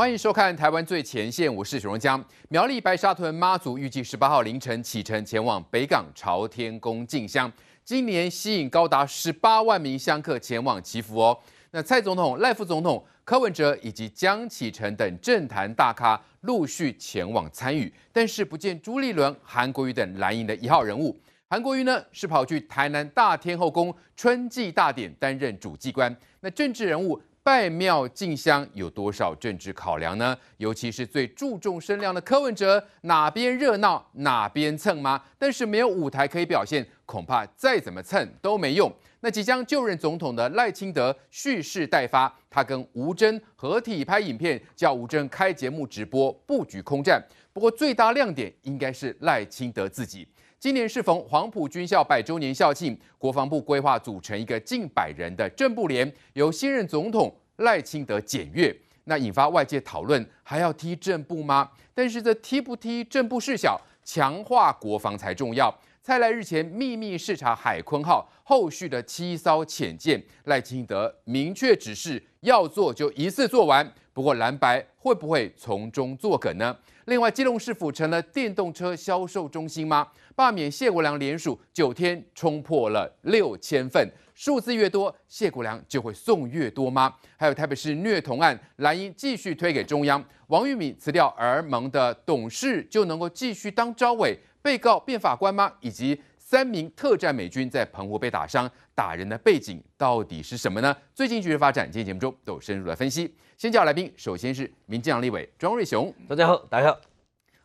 欢迎收看《台湾最前线》，我是许荣江。苗栗白沙屯妈祖预计十八号凌晨启程前往北港朝天宫进香，今年吸引高达十八万名香客前往祈福哦。那蔡总统、赖副总统、柯文哲以及江启程等政坛大咖陆续前往参与，但是不见朱立伦、韩国瑜等蓝营的一号人物。韩国瑜呢，是跑去台南大天后宫春季大典担任主祭官。那政治人物。拜庙进香有多少政治考量呢？尤其是最注重声量的柯文哲，哪边热闹哪边蹭吗？但是没有舞台可以表现，恐怕再怎么蹭都没用。那即将就任总统的赖清德蓄势待发，他跟吴尊合体拍影片，叫吴尊开节目直播布局空战。不过最大亮点应该是赖清德自己。今年适逢黄埔军校百周年校庆，国防部规划组成一个近百人的政部联，由新任总统赖清德检阅，那引发外界讨论，还要踢政部吗？但是这踢不踢政部事小，强化国防才重要。蔡赖日前秘密视察海坤号，后续的七艘潜舰，赖清德明确指示要做就一次做完。不过蓝白会不会从中作梗呢？另外，基隆市府成了电动车销售中心吗？罢免谢国良联署九天冲破了六千份，数字越多，谢国良就会送越多吗？还有台北市虐童案，蓝英继续推给中央，王玉敏辞掉儿盟的董事就能够继续当招委，被告变法官吗？以及三名特战美军在澎湖被打伤，打人的背景到底是什么呢？最近局势发展，今天节目中都有深入的分析。先叫来宾，首先是民进党立委庄瑞雄，大家好，大家好。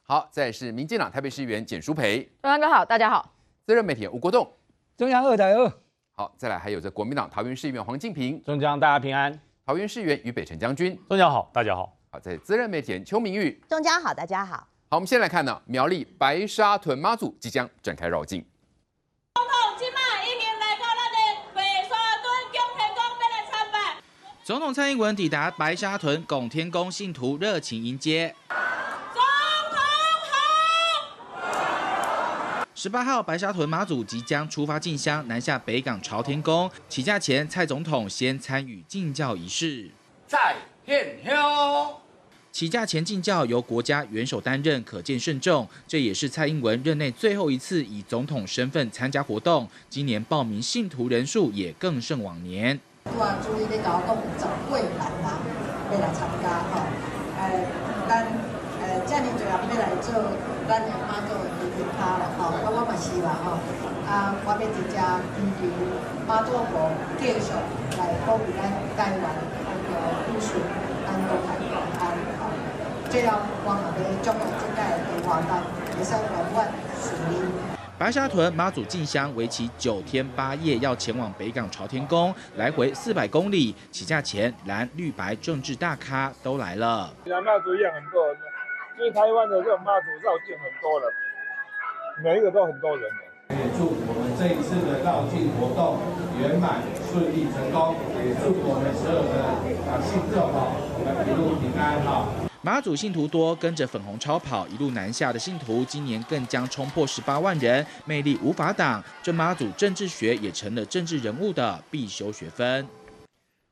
好，再是民进党台北市议员简淑培，中央哥好，大家好。自热媒体吴国栋，中央二台二。好，再来还有这国民党桃园市议员黄进平，中央大家平安。桃园市员于北辰将军，中央好，大家好。好，在自热媒体邱明玉，中央好，大家好。好，我们先来看呢，苗栗白沙屯妈祖即将展开绕境。总统今麦已经来到咱的白沙屯拱天宫，前来参拜。总统蔡英文抵达白沙屯拱天宫，信徒热情迎接。十八号，白沙屯妈祖即将出发进香，南下北港朝天宫。起驾前，蔡总统先参与进教仪式。在天香，起驾前进教由国家元首担任，可见慎重。这也是蔡英文任内最后一次以总统身份参加活动。今年报名信徒人数也更胜往年。我主要讲讲贵兰啦，要来参加哈，哎，单哎，今年主要要来做单。他了吼，我咪是啦吼。啊，我们一只聚焦妈祖国建设，来帮助咱台湾个安全、安全安境。即有我们咧中央政界领导人，也是台湾市白沙屯妈祖进香为期九天八夜，要前往北港朝天宫，来回四百公里。起驾前，蓝绿白政治大咖都来了。妈祖一样，很多所以台湾的这种妈祖绕境很多了。每一个都很多人。也祝我们这一次的绕境活动圆满顺利成功。也祝我们所有的啊信众啊一路平安哈。马祖信徒多，跟着粉红超跑一路南下的信徒，今年更将冲破十八万人，魅力无法挡。这马祖政治学也成了政治人物的必修学分。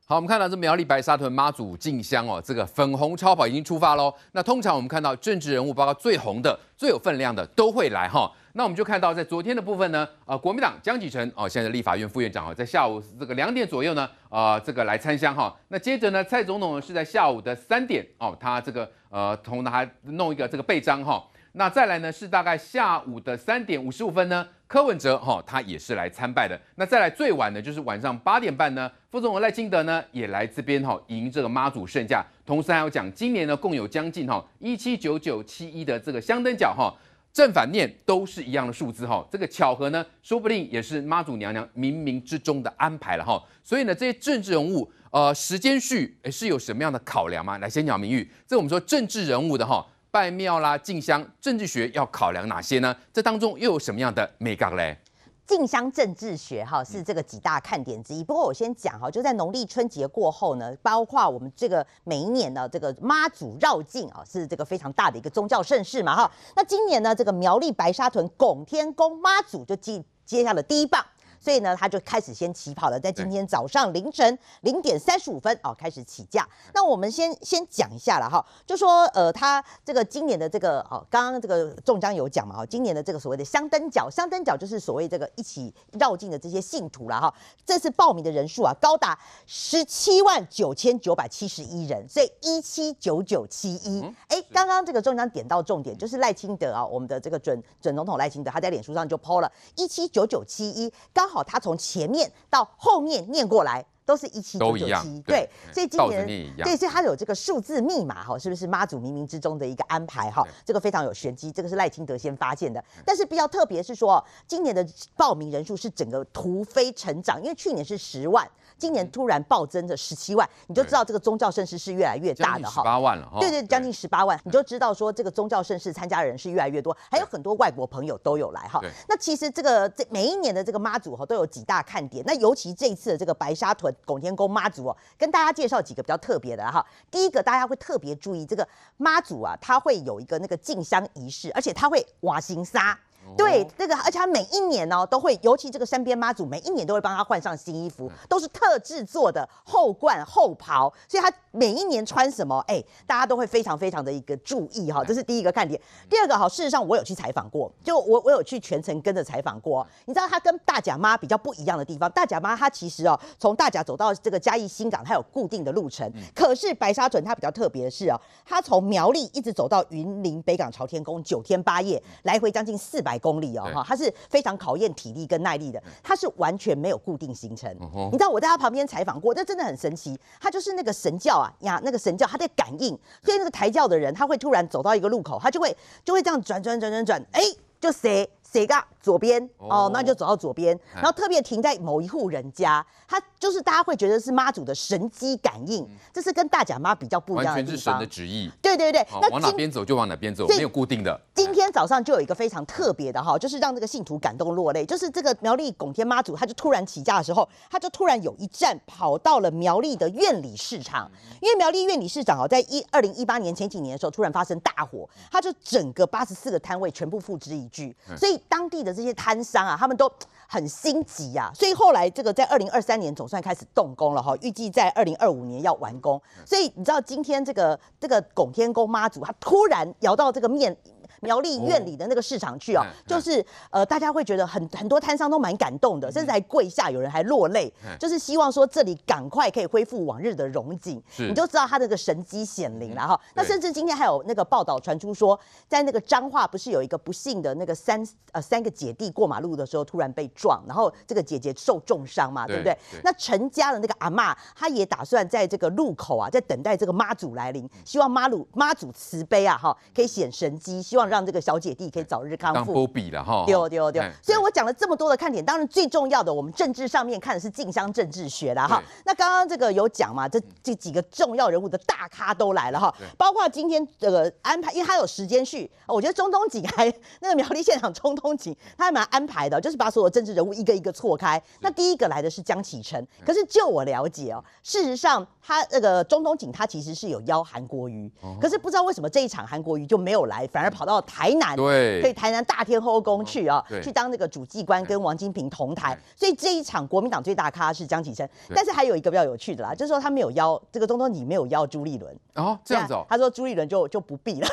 好，我们看到这苗栗白沙屯妈祖进香哦，这个粉红超跑已经出发喽。那通常我们看到政治人物，包括最红的、最有分量的，都会来哈。那我们就看到在昨天的部分呢，呃，国民党江启臣哦，现在立法院副院长哦，在下午这个两点左右呢，啊，这个来参香哈。那接着呢，蔡总统是在下午的三点哦，他这个呃，同他弄一个这个备章哈。那再来呢是大概下午的三点五十五分呢，柯文哲哈他也是来参拜的。那再来最晚呢就是晚上八点半呢，副总统赖清德呢也来这边哈迎这个妈祖圣驾，同时还要讲今年呢共有将近哈一七九九七一的这个香灯角哈正反面都是一样的数字哈这个巧合呢说不定也是妈祖娘娘冥冥之中的安排了哈，所以呢这些政治人物呃时间序是有什么样的考量吗？来先讲名誉，这我们说政治人物的哈。拜庙啦，进香，政治学要考量哪些呢？这当中又有什么样的美感嘞？进香政治学哈，是这个几大看点之一。不过我先讲哈，就在农历春节过后呢，包括我们这个每一年呢，这个妈祖绕境啊，是这个非常大的一个宗教盛事嘛哈。那今年呢，这个苗栗白沙屯拱天宫妈祖就接接下了第一棒。所以呢，他就开始先起跑了，在今天早上凌晨零点三十五分哦，开始起价。那我们先先讲一下了哈，就说呃，他这个今年的这个哦，刚刚这个中江有讲嘛哦，今年的这个所谓的香灯脚，香灯脚就是所谓这个一起绕境的这些信徒了哈。这次报名的人数啊，高达十七万九千九百七十一人，所以一七九九七一。哎，刚刚这个中江点到重点，就是赖清德啊，我们的这个准准总统赖清德，他在脸书上就 PO 了，一七九九七一，刚好。好，他从前面到后面念过来都是一七九九七，对，所以今年对，所以他有这个数字密码哈，是不是妈祖冥冥之中的一个安排哈？这个非常有玄机，这个是赖清德先发现的，但是比较特别是说，今年的报名人数是整个突飞成长，因为去年是十万。今年突然暴增的十七万，你就知道这个宗教盛事是越来越大的哈。十八万了，对对，将近十八万，你就知道说这个宗教盛事参加的人是越来越多，还有很多外国朋友都有来哈。那其实这个这每一年的这个妈祖哈都有几大看点，那尤其这次的这个白沙屯拱天宫妈祖，哦，跟大家介绍几个比较特别的哈。第一个大家会特别注意这个妈祖啊，他会有一个那个进香仪式，而且他会瓦心沙。对，那个，而且每一年呢，都会，尤其这个山边妈祖，每一年都会帮他换上新衣服，都是特制作的后冠后袍，所以他每一年穿什么，哎，大家都会非常非常的一个注意哈，这是第一个看点。第二个哈，事实上我有去采访过，就我我有去全程跟着采访过，你知道他跟大甲妈比较不一样的地方，大甲妈她其实哦，从大甲走到这个嘉义新港，它有固定的路程，可是白沙屯它比较特别的是哦，它从苗栗一直走到云林北港朝天宫，九天八夜来回将近四百。百公里哦，哈，它是非常考验体力跟耐力的。它是完全没有固定行程，你知道我在他旁边采访过，这真的很神奇。他就是那个神教啊呀，那个神教他在感应，所以那个抬轿的人他会突然走到一个路口，他就会就会这样转转转转转，哎，就谁？这个左边哦，那就走到左边，然后特别停在某一户人家，他就是大家会觉得是妈祖的神机感应，这是跟大甲妈比较不一样的完全是神的旨意。对对对，那往哪边走就往哪边走，没有固定的。今天早上就有一个非常特别的哈，就是让这个信徒感动落泪，就是这个苗栗拱天妈祖，他就突然起驾的时候，他就突然有一站跑到了苗栗的院里市场，因为苗栗院里市场哦，在一二零一八年前几年的时候，突然发生大火，他就整个八十四个摊位全部付之一炬，所以。当地的这些贪商啊，他们都很心急啊，所以后来这个在二零二三年总算开始动工了哈，预计在二零二五年要完工。所以你知道今天这个这个拱天宫妈祖，他突然摇到这个面。苗栗院里的那个市场去哦，就是呃，大家会觉得很很多摊商都蛮感动的，甚至还跪下，有人还落泪，就是希望说这里赶快可以恢复往日的荣景。你就知道他这个神机显灵了哈。那甚至今天还有那个报道传出说，在那个彰化不是有一个不幸的那个三呃三个姐弟过马路的时候突然被撞，然后这个姐姐受重伤嘛，对不对？那陈家的那个阿嬷，她也打算在这个路口啊，在等待这个妈祖来临，希望妈祖妈祖慈悲啊哈，可以显神机，希望让。让这个小姐弟可以早日康复。丢丢丢！所以，我讲了这么多的看点，当然最重要的，我们政治上面看的是竞相政治学了哈。那刚刚这个有讲嘛？这这几个重要人物的大咖都来了哈，包括今天这个安排，因为他有时间序，我觉得中东锦还 那个苗栗现场中东锦，他还蛮安排的，就是把所有政治人物一个一个错开。那第一个来的是江启臣，可是就我了解哦，事实上他那个中东锦他其实是有邀韩国瑜，可是不知道为什么这一场韩国瑜就没有来，反而跑到。到台南，对，可以台南大天后宫去啊，去当那个主祭官，跟王金平同台。所以这一场国民党最大咖是江启臣，但是还有一个比较有趣的啦，就是说他没有邀这个东东，你没有邀朱立伦哦，这样子哦，他说朱立伦就就不必了，是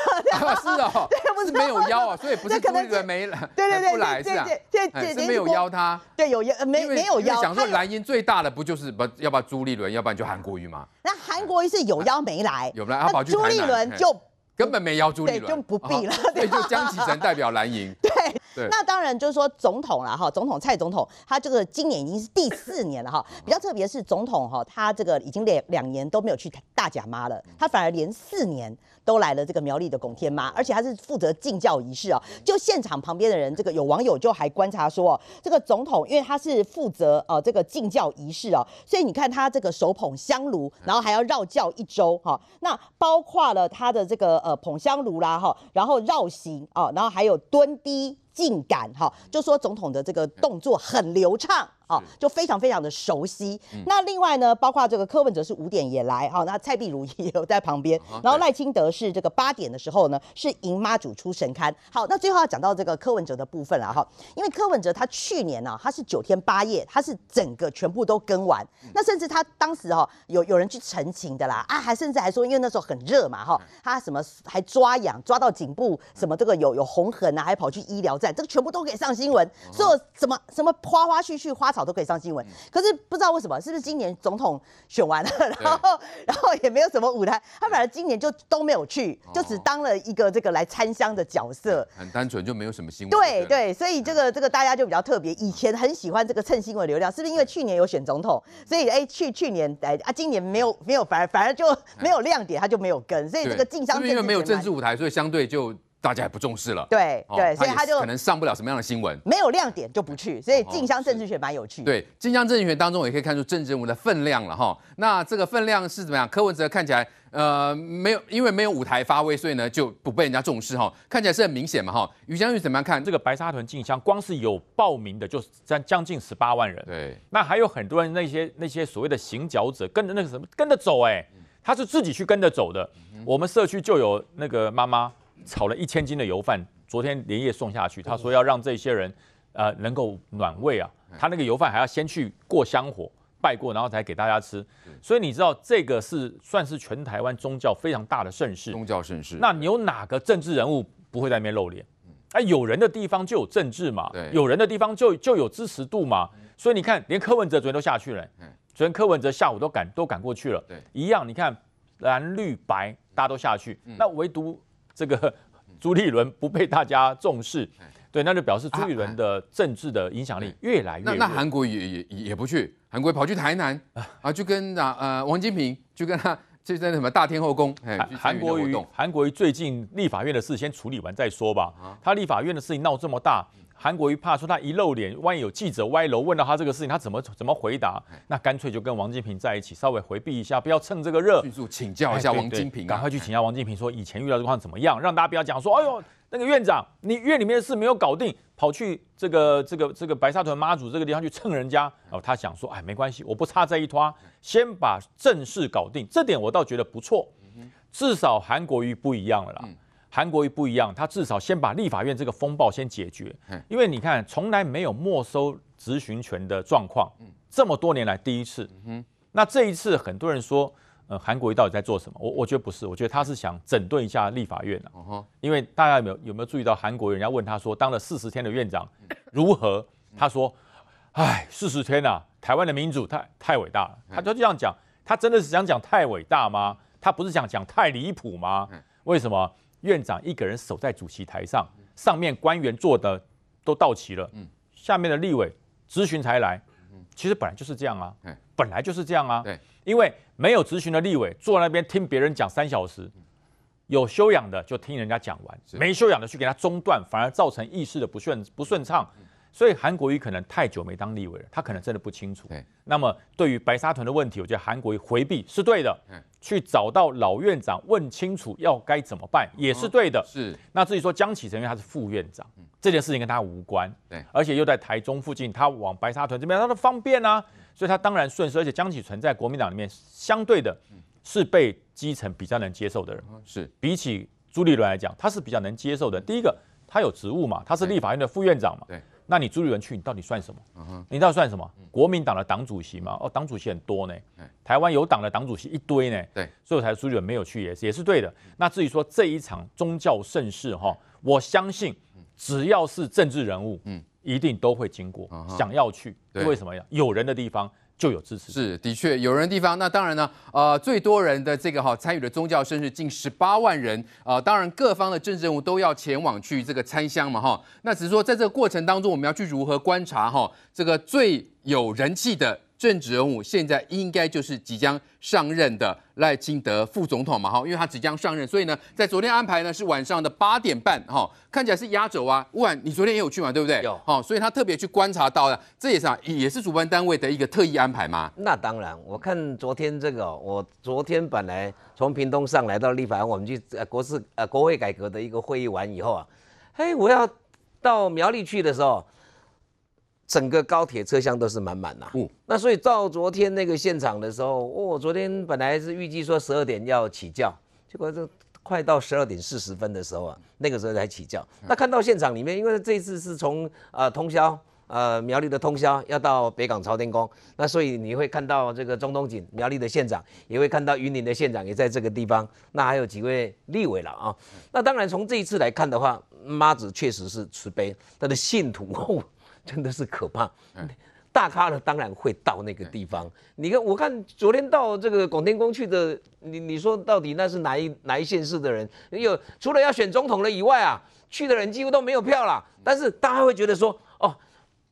哦，是没有邀啊，所以不是朱立伦没来，对对对，不来是这这这没有邀他，对，有邀没没有邀，想说蓝营最大的不就是不要不要朱立伦，要不然就韩国瑜吗？那韩国瑜是有邀没来，有来，朱立伦就。根本没邀朱丽伦，就不必了。对，就江启臣代表蓝营。那当然就是说总统了哈，总统蔡总统他这个今年已经是第四年了哈，比较特别是总统哈，他这个已经两两年都没有去大甲妈了，他反而连四年都来了这个苗栗的拱天妈，而且他是负责敬教仪式啊，就现场旁边的人这个有网友就还观察说哦，这个总统因为他是负责呃这个敬教仪式啊，所以你看他这个手捧香炉，然后还要绕教一周哈，那包括了他的这个呃捧香炉啦哈，然后绕行啊，然后还有蹲低。劲感哈，就说总统的这个动作很流畅。哦，就非常非常的熟悉。那另外呢，包括这个柯文哲是五点也来，哦，那蔡碧如也有在旁边。然后赖清德是这个八点的时候呢，是迎妈祖出神龛。好，那最后要讲到这个柯文哲的部分了哈，因为柯文哲他去年呢，他是九天八夜，他是整个全部都跟完。那甚至他当时哈有有人去澄清的啦，啊，还甚至还说，因为那时候很热嘛哈，他什么还抓痒抓到颈部，什么这个有有红痕啊，还跑去医疗站，这个全部都可以上新闻。所以什么什么花花絮絮花。草都可以上新闻，可是不知道为什么，是不是今年总统选完了，然后然后也没有什么舞台，他反而今年就都没有去，就只当了一个这个来参香的角色，很单纯就没有什么新闻。对对，所以这个这个大家就比较特别，以前很喜欢这个蹭新闻流量，是不是因为去年有选总统，所以哎去去年哎啊，今年没有没有，反而反而就没有亮点，他就没有跟，所以这个竞商因为没有政治舞台，所以相对就。大家也不重视了，对对，所以他就可能上不了什么样的新闻，没有亮点就不去。所以静香政治学蛮有趣。对，静香政治学当中，也可以看出政治人物的分量了哈。那这个分量是怎么样？柯文哲看起来，呃，没有，因为没有舞台发威，所以呢就不被人家重视哈。看起来是很明显嘛哈。于将军怎么样看这个白沙屯静香？光是有报名的，就将将近十八万人。对，那还有很多人，那些那些所谓的行脚者，跟着那个什么跟着走哎，他是自己去跟着走的。我们社区就有那个妈妈。炒了一千斤的油饭，昨天连夜送下去。他说要让这些人，呃，能够暖胃啊。他那个油饭还要先去过香火，拜过，然后才给大家吃。所以你知道这个是算是全台湾宗教非常大的盛事。宗教盛事。那你有哪个政治人物不会在那边露脸？哎，有人的地方就有政治嘛。有人的地方就就有支持度嘛。所以你看，连柯文哲昨天都下去了。昨天柯文哲下午都赶都赶过去了。对，一样。你看蓝绿白大家都下去，那唯独。这个朱立伦不被大家重视，对，那就表示朱立伦的政治的影响力越来越那韩国也也也不去，韩国跑去台南啊，就跟啊呃王金平，就跟他这那什么大天后宫，韩国瑜，韩国瑜最近立法院的事先处理完再说吧。他立法院的事情闹这么大。韩国瑜怕说他一露脸，万一有记者歪楼问到他这个事情，他怎么怎么回答？那干脆就跟王金平在一起，稍微回避一下，不要蹭这个热，去请教一下王金平，赶快去请教王金平，说以前遇到这况怎么样？让大家不要讲说，哎呦，那个院长，你院里面的事没有搞定，跑去这个这个这个白沙屯妈祖这个地方去蹭人家。然后他想说，哎，没关系，我不差这一拖，先把正事搞定，这点我倒觉得不错，至少韩国瑜不一样了啦。韩国瑜不一样，他至少先把立法院这个风暴先解决，因为你看从来没有没收执行权的状况，这么多年来第一次。那这一次很多人说，呃，韩国瑜到底在做什么？我我觉得不是，我觉得他是想整顿一下立法院因为大家有没有有没有注意到，韩国瑜人家问他说，当了四十天的院长如何？他说，哎，四十天呐，台湾的民主太太伟大了。他他就这样讲，他真的是想讲太伟大吗？他不是想讲太离谱吗？为什么？院长一个人守在主席台上，上面官员坐的都到齐了，嗯，下面的立委咨询才来，其实本来就是这样啊，本来就是这样啊，因为没有咨询的立委坐那边听别人讲三小时，有修养的就听人家讲完，没修养的去给他中断，反而造成意识的不顺不顺畅。所以韩国瑜可能太久没当立委了，他可能真的不清楚。那么对于白沙屯的问题，我觉得韩国瑜回避是对的。嗯。去找到老院长问清楚要该怎么办也是对的。是。那至于说江启成，因为他是副院长，这件事情跟他无关。对。而且又在台中附近，他往白沙屯这边，他都方便啊。所以他当然顺势。而且江启成在国民党里面相对的是被基层比较能接受的人。是。比起朱立伦来讲，他是比较能接受的。第一个，他有职务嘛，他是立法院的副院长嘛。对。那你朱立伦去，你到底算什么？你到底算什么？国民党的党主席嘛？哦，党主席很多呢，台湾有党的党主席一堆呢。对，所以才朱立伦没有去也是也是对的。那至于说这一场宗教盛事哈，我相信只要是政治人物，嗯，一定都会经过，想要去，为什么呀？有人的地方。就有支持，是的确有人地方，那当然呢，呃，最多人的这个哈参与的宗教生日近十八万人啊，当然各方的政治任务都要前往去这个参香嘛哈，那只是说在这个过程当中，我们要去如何观察哈这个最有人气的。政治人物现在应该就是即将上任的赖清德副总统嘛哈，因为他即将上任，所以呢，在昨天安排呢是晚上的八点半哈，看起来是压轴啊。哇，你昨天也有去嘛，对不对？有好，所以他特别去观察到了，这也是啊，也是主办单位的一个特意安排嘛。那当然，我看昨天这个，我昨天本来从屏东上来到立法，我们去呃国事呃国会改革的一个会议完以后啊，嘿，我要到苗栗去的时候。整个高铁车厢都是满满的。嗯，那所以到昨天那个现场的时候，哦，昨天本来是预计说十二点要起轿，结果这快到十二点四十分的时候啊，那个时候才起轿。那看到现场里面，因为这一次是从呃通宵呃苗栗的通宵要到北港朝天宫，那所以你会看到这个中东锦苗栗的县长，也会看到云林的县长也在这个地方。那还有几位立委了啊？那当然从这一次来看的话，妈子确实是慈悲，他的信徒。真的是可怕。大咖呢，当然会到那个地方。你看，我看昨天到这个广天宫去的，你你说到底那是哪一哪一县市的人？有除了要选总统了以外啊，去的人几乎都没有票了。但是大家会觉得说，哦，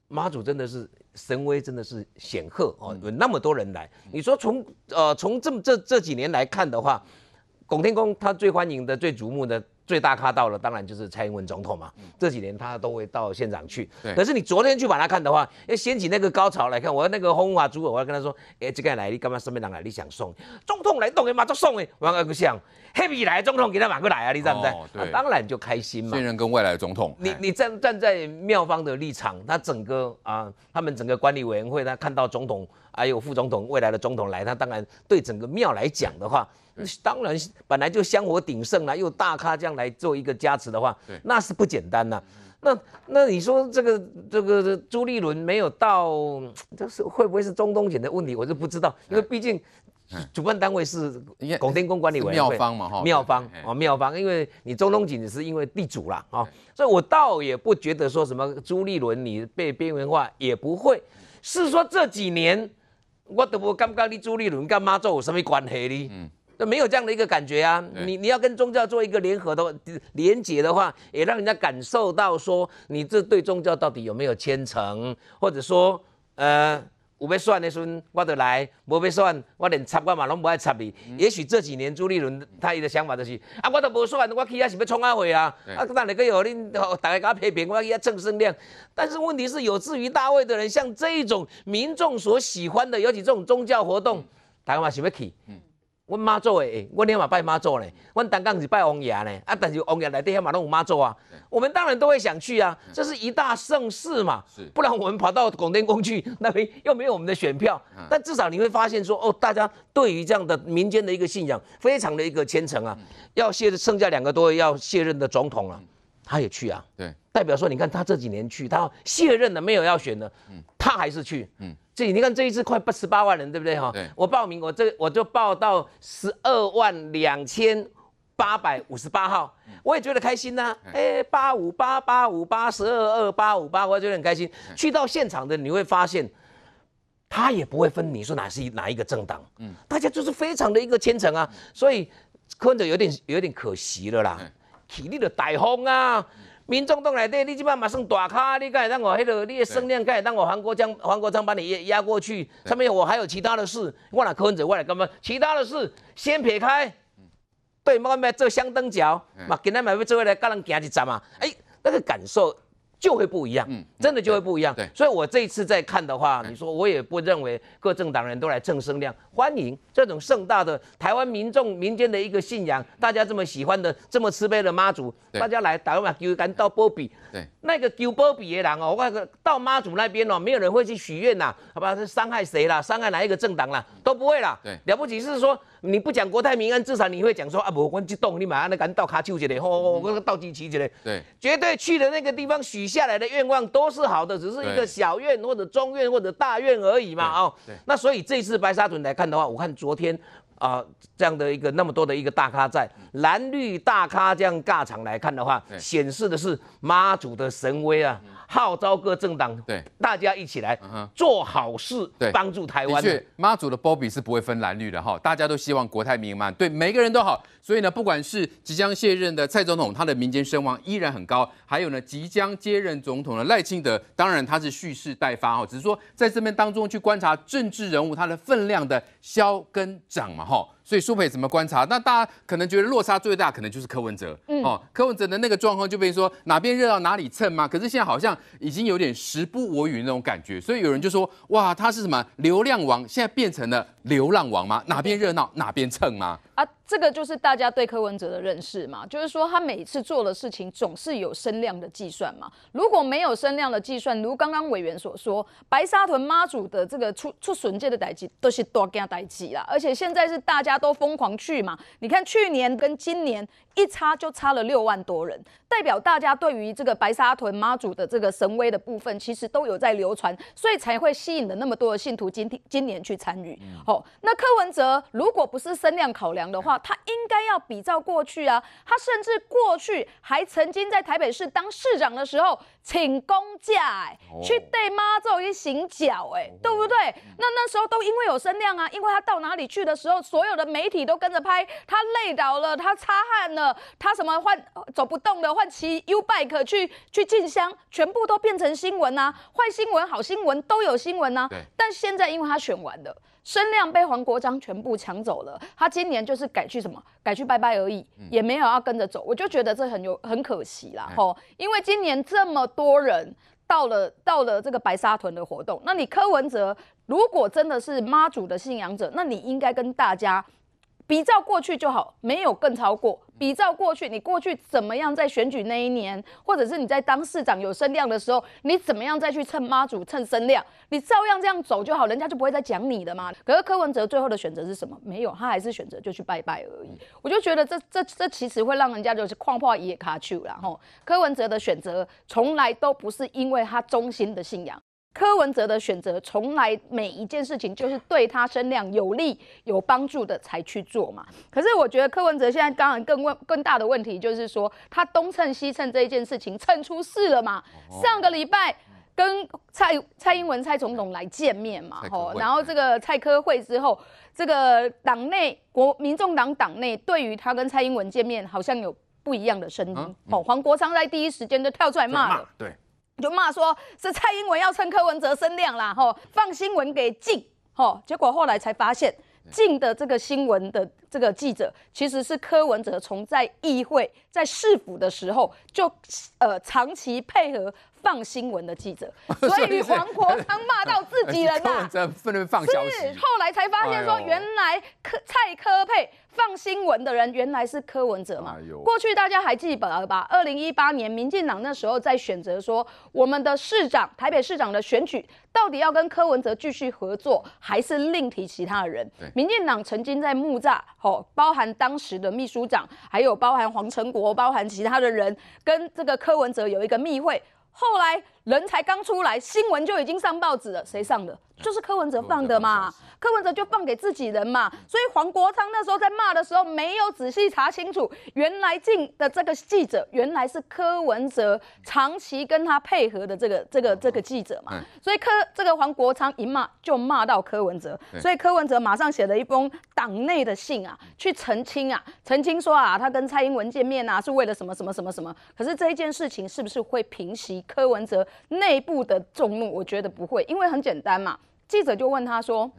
妈祖真的是神威，真的是显赫哦，有那么多人来。你说从呃从这这这几年来看的话，广天宫他最欢迎的、最瞩目的。最大咖到了，当然就是蔡英文总统嘛。这几年他都会到现场去。可是你昨天去把他看的话，要掀起那个高潮来看，我要那个红主猪，我要跟他说，哎，这个来，你干嘛？身边人来，你想送？总统来，动，你马上送我要那个想。黑比来总统给他买过来，啊，你站在当然就开心嘛。现任跟未来的总统，你你站站在庙方的立场，他整个啊，他们整个管理委员会，他看到总统还有副总统未来的总统来，他当然对整个庙来讲的话，当然本来就香火鼎盛了，又大咖这样来做一个加持的话，那是不简单呐。那那你说这个这个朱立伦没有到，这是会不会是中东锦的问题？我就不知道，因为毕竟主办单位是拱天宫管理委员会嘛，哈，庙方哦庙方，因为你中东锦是因为地主啦，啊，所以我倒也不觉得说什么朱立伦你被边缘化也不会，是说这几年我都不刚刚你朱立伦干妈做有什么关系呢？嗯。那没有这样的一个感觉啊。你你要跟宗教做一个联合的连结的话，也让人家感受到说，你这对宗教到底有没有虔诚，或者说，呃，我被算的时候，我就来；我被算，我连插我马拢不爱插你。也许这几年朱立伦他一个想法就是，啊，我都无算，我去阿是被冲啊会啊！啊，那你可以和你大家给他批评我去阿郑胜量。但是问题是，有志于大卫的人，像这一种民众所喜欢的，尤其这种宗教活动，大家嘛是被去。嗯我妈祖诶，我晚上拜妈祖呢，我单杠是拜王爷呢，啊，但是王爷来对下马上有妈祖啊，我们当然都会想去啊，这是一大盛事嘛，是，不然我们跑到广电宫去 那边又没有我们的选票，但至少你会发现说，哦，大家对于这样的民间的一个信仰，非常的一个虔诚啊，要卸剩下两个多月要卸任的总统啊，他也去啊，对，代表说，你看他这几年去，他卸任了没有要选的，他还是去，嗯。你看这一次快八十八万人，对不对哈？我报名，我这我就报到十二万两千八百五十八号，我也觉得开心呐。哎，八五八八五八十二二八五八，我觉得很开心。去到现场的你会发现，他也不会分你说哪是哪一个政党，嗯，大家就是非常的一个虔诚啊。所以看着有点有点可惜了啦，体力的大风啊。民众都来对，你起码马上打卡，你敢始让我迄个，你声量开始让我黄国江、黄国昌把你压压过去。上面我还有其他的事，我来控制，我来干嘛？其他的事先撇开，对，慢慢咩做香灯脚，嘛，今天买票做位来，个人行一站嘛，哎，那个感受。就会不一样，嗯，真的就会不一样。对，所以我这一次在看的话，你说我也不认为各政党人都来蹭声量，欢迎这种盛大的台湾民众民间的一个信仰，大家这么喜欢的这么慈悲的妈祖，大家来台湾把求干到波比，对，那个丢波比的人哦，我到妈祖那边哦，没有人会去许愿呐，好吧，是伤害谁啦，伤害哪一个政党啦，都不会啦，对，了不起是说。你不讲国泰民安，至少你会讲说啊，我我就动你嘛，那敢到卡丘这里，吼，我那个倒计起起来。对，绝对去的那个地方许下来的愿望都是好的，只是一个小愿或者中愿或者大愿而已嘛，哦，那所以这次白沙屯来看的话，我看昨天啊这样的一个那么多的一个大咖在蓝绿大咖这样尬场来看的话，显示的是妈祖的神威啊。号召各政党，对大家一起来做好事，对帮助台湾。的确，妈祖的波比是不会分蓝绿的哈，大家都希望国泰民安，对每个人都好。所以呢，不管是即将卸任的蔡总统，他的民间声望依然很高；还有呢，即将接任总统的赖清德，当然他是蓄势待发哈。只是说，在这边当中去观察政治人物他的分量的消跟涨嘛哈。所以苏培怎么观察？那大家可能觉得落差最大，可能就是柯文哲哦。柯文哲的那个状况，就被于说哪边热闹哪里蹭嘛。可是现在好像已经有点时不我与那种感觉，所以有人就说：哇，他是什么流量王，现在变成了流浪王吗？哪边热闹哪边蹭吗？啊，这个就是大家对柯文哲的认识嘛，就是说他每次做的事情总是有声量的计算嘛。如果没有声量的计算，如刚刚委员所说，白沙屯妈祖的这个出出巡祭的代际都是多加代际啦，而且现在是大家都疯狂去嘛。你看去年跟今年。一差就差了六万多人，代表大家对于这个白沙屯妈祖的这个神威的部分，其实都有在流传，所以才会吸引了那么多的信徒。今天今年去参与。好，那柯文哲如果不是声量考量的话，他应该要比照过去啊，他甚至过去还曾经在台北市当市长的时候请公假，哎，去对妈祖一行脚，哎，对不对？那那时候都因为有声量啊，因为他到哪里去的时候，所有的媒体都跟着拍，他累倒了，他擦汗了。他什么换走不动的换骑 U bike 去去进香，全部都变成新闻呐，坏新闻好新闻都有新闻呐。但现在因为他选完了，声量被黄国章全部抢走了，他今年就是改去什么，改去拜拜而已，也没有要跟着走。我就觉得这很有很可惜啦，吼！因为今年这么多人到了到了这个白沙屯的活动，那你柯文哲如果真的是妈祖的信仰者，那你应该跟大家。比照过去就好，没有更超过。比照过去，你过去怎么样？在选举那一年，或者是你在当市长有声量的时候，你怎么样再去蹭妈祖蹭声量？你照样这样走就好，人家就不会再讲你的嘛。可是柯文哲最后的选择是什么？没有，他还是选择就去拜拜而已。我就觉得这这这其实会让人家就是狂破野卡丘然后柯文哲的选择从来都不是因为他忠心的信仰。柯文哲的选择，从来每一件事情就是对他身量有利、有帮助的才去做嘛。可是我觉得柯文哲现在当然更问更大的问题，就是说他东蹭西蹭这一件事情，蹭出事了嘛。上个礼拜跟蔡蔡英文蔡总统来见面嘛，吼，然后这个蔡科会之后，这个党内国民众党党内对于他跟蔡英文见面，好像有不一样的声音。哦，黄国昌在第一时间就跳出来骂了。对。就骂说是蔡英文要趁柯文哲声量啦，吼放新闻给静，吼结果后来才发现静的这个新闻的这个记者其实是柯文哲从在议会。在市府的时候，就呃长期配合放新闻的记者，所以黄国昌 骂到自己人呐，是后来才发现说，原来科蔡科佩放新闻的人原来是柯文哲嘛。过去大家还记得吧？二零一八年民进党那时候在选择说，我们的市长台北市长的选举到底要跟柯文哲继续合作，还是另提其他的人？民进党曾经在木栅，哦，包含当时的秘书长，还有包含黄成国。我包含其他的人，跟这个柯文哲有一个密会，后来。人才刚出来，新闻就已经上报纸了。谁上的？就是柯文哲放的嘛。柯文哲就放给自己人嘛。所以黄国昌那时候在骂的时候，没有仔细查清楚，原来进的这个记者原来是柯文哲长期跟他配合的这个这个这个记者嘛。所以柯这个黄国昌一骂就骂到柯文哲，所以柯文哲马上写了一封党内的信啊，去澄清啊，澄清说啊，他跟蔡英文见面啊是为了什么什么什么什么。可是这一件事情是不是会平息柯文哲？内部的众怒，我觉得不会，因为很简单嘛。记者就问他说：“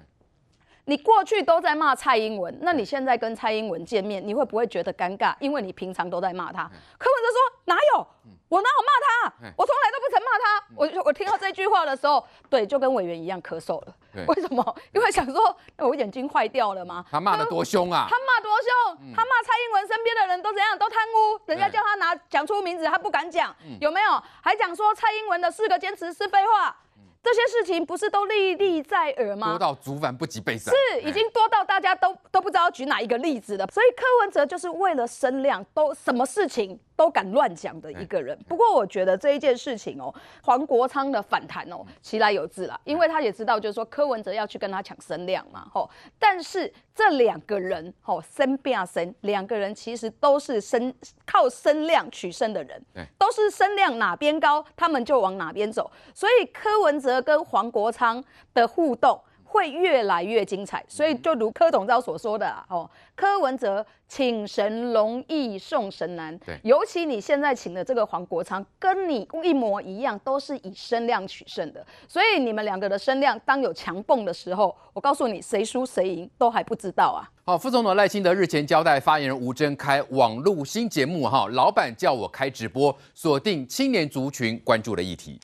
你过去都在骂蔡英文，那你现在跟蔡英文见面，你会不会觉得尴尬？因为你平常都在骂他。”柯文哲说：“哪有？”我哪有骂他？我从来都不曾骂他。我我听到这句话的时候，对，就跟委员一样咳嗽了。为什么？因为想说我眼睛坏掉了吗？他骂的多凶啊！他骂多凶！他骂蔡英文身边的人都怎样？都贪污，人家叫他拿讲出名字，他不敢讲，有没有？还讲说蔡英文的四个坚持是废话，这些事情不是都历历在耳吗？多到竹反不及被斩是已经多到大家都都不知道举哪一个例子了。所以柯文哲就是为了声量，都什么事情？都敢乱讲的一个人，不过我觉得这一件事情哦，黄国昌的反弹哦，其来有自啦，因为他也知道，就是说柯文哲要去跟他抢声量嘛，吼。但是这两个人，吼，生变生，两个人其实都是生靠声量取胜的人，都是声量哪边高，他们就往哪边走。所以柯文哲跟黄国昌的互动。会越来越精彩，所以就如柯董昭所说的哦，柯文哲请神容易送神难。对，尤其你现在请的这个黄国昌，跟你一模一样，都是以身量取胜的。所以你们两个的身量，当有强蹦的时候，我告诉你，谁输谁赢都还不知道啊。好，副总统赖清德日前交代发言人吴争开网路新节目哈，老板叫我开直播，锁定青年族群关注的议题，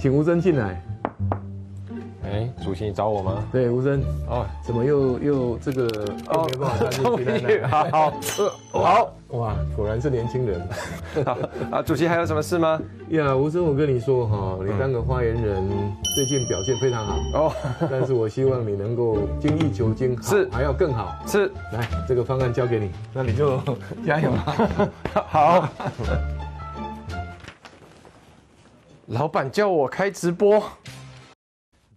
请吴争进来。哎，主席，你找我吗？对，吴声。哦，怎么又又这个感觉不好？好 好，哇，果然是年轻人。啊，主席还有什么事吗？呀，吴声，我跟你说哈，你当个发言人，最近表现非常好哦。但是我希望你能够精益求精，是还要更好。是，来这个方案交给你，那你就 加油好，老板叫我开直播。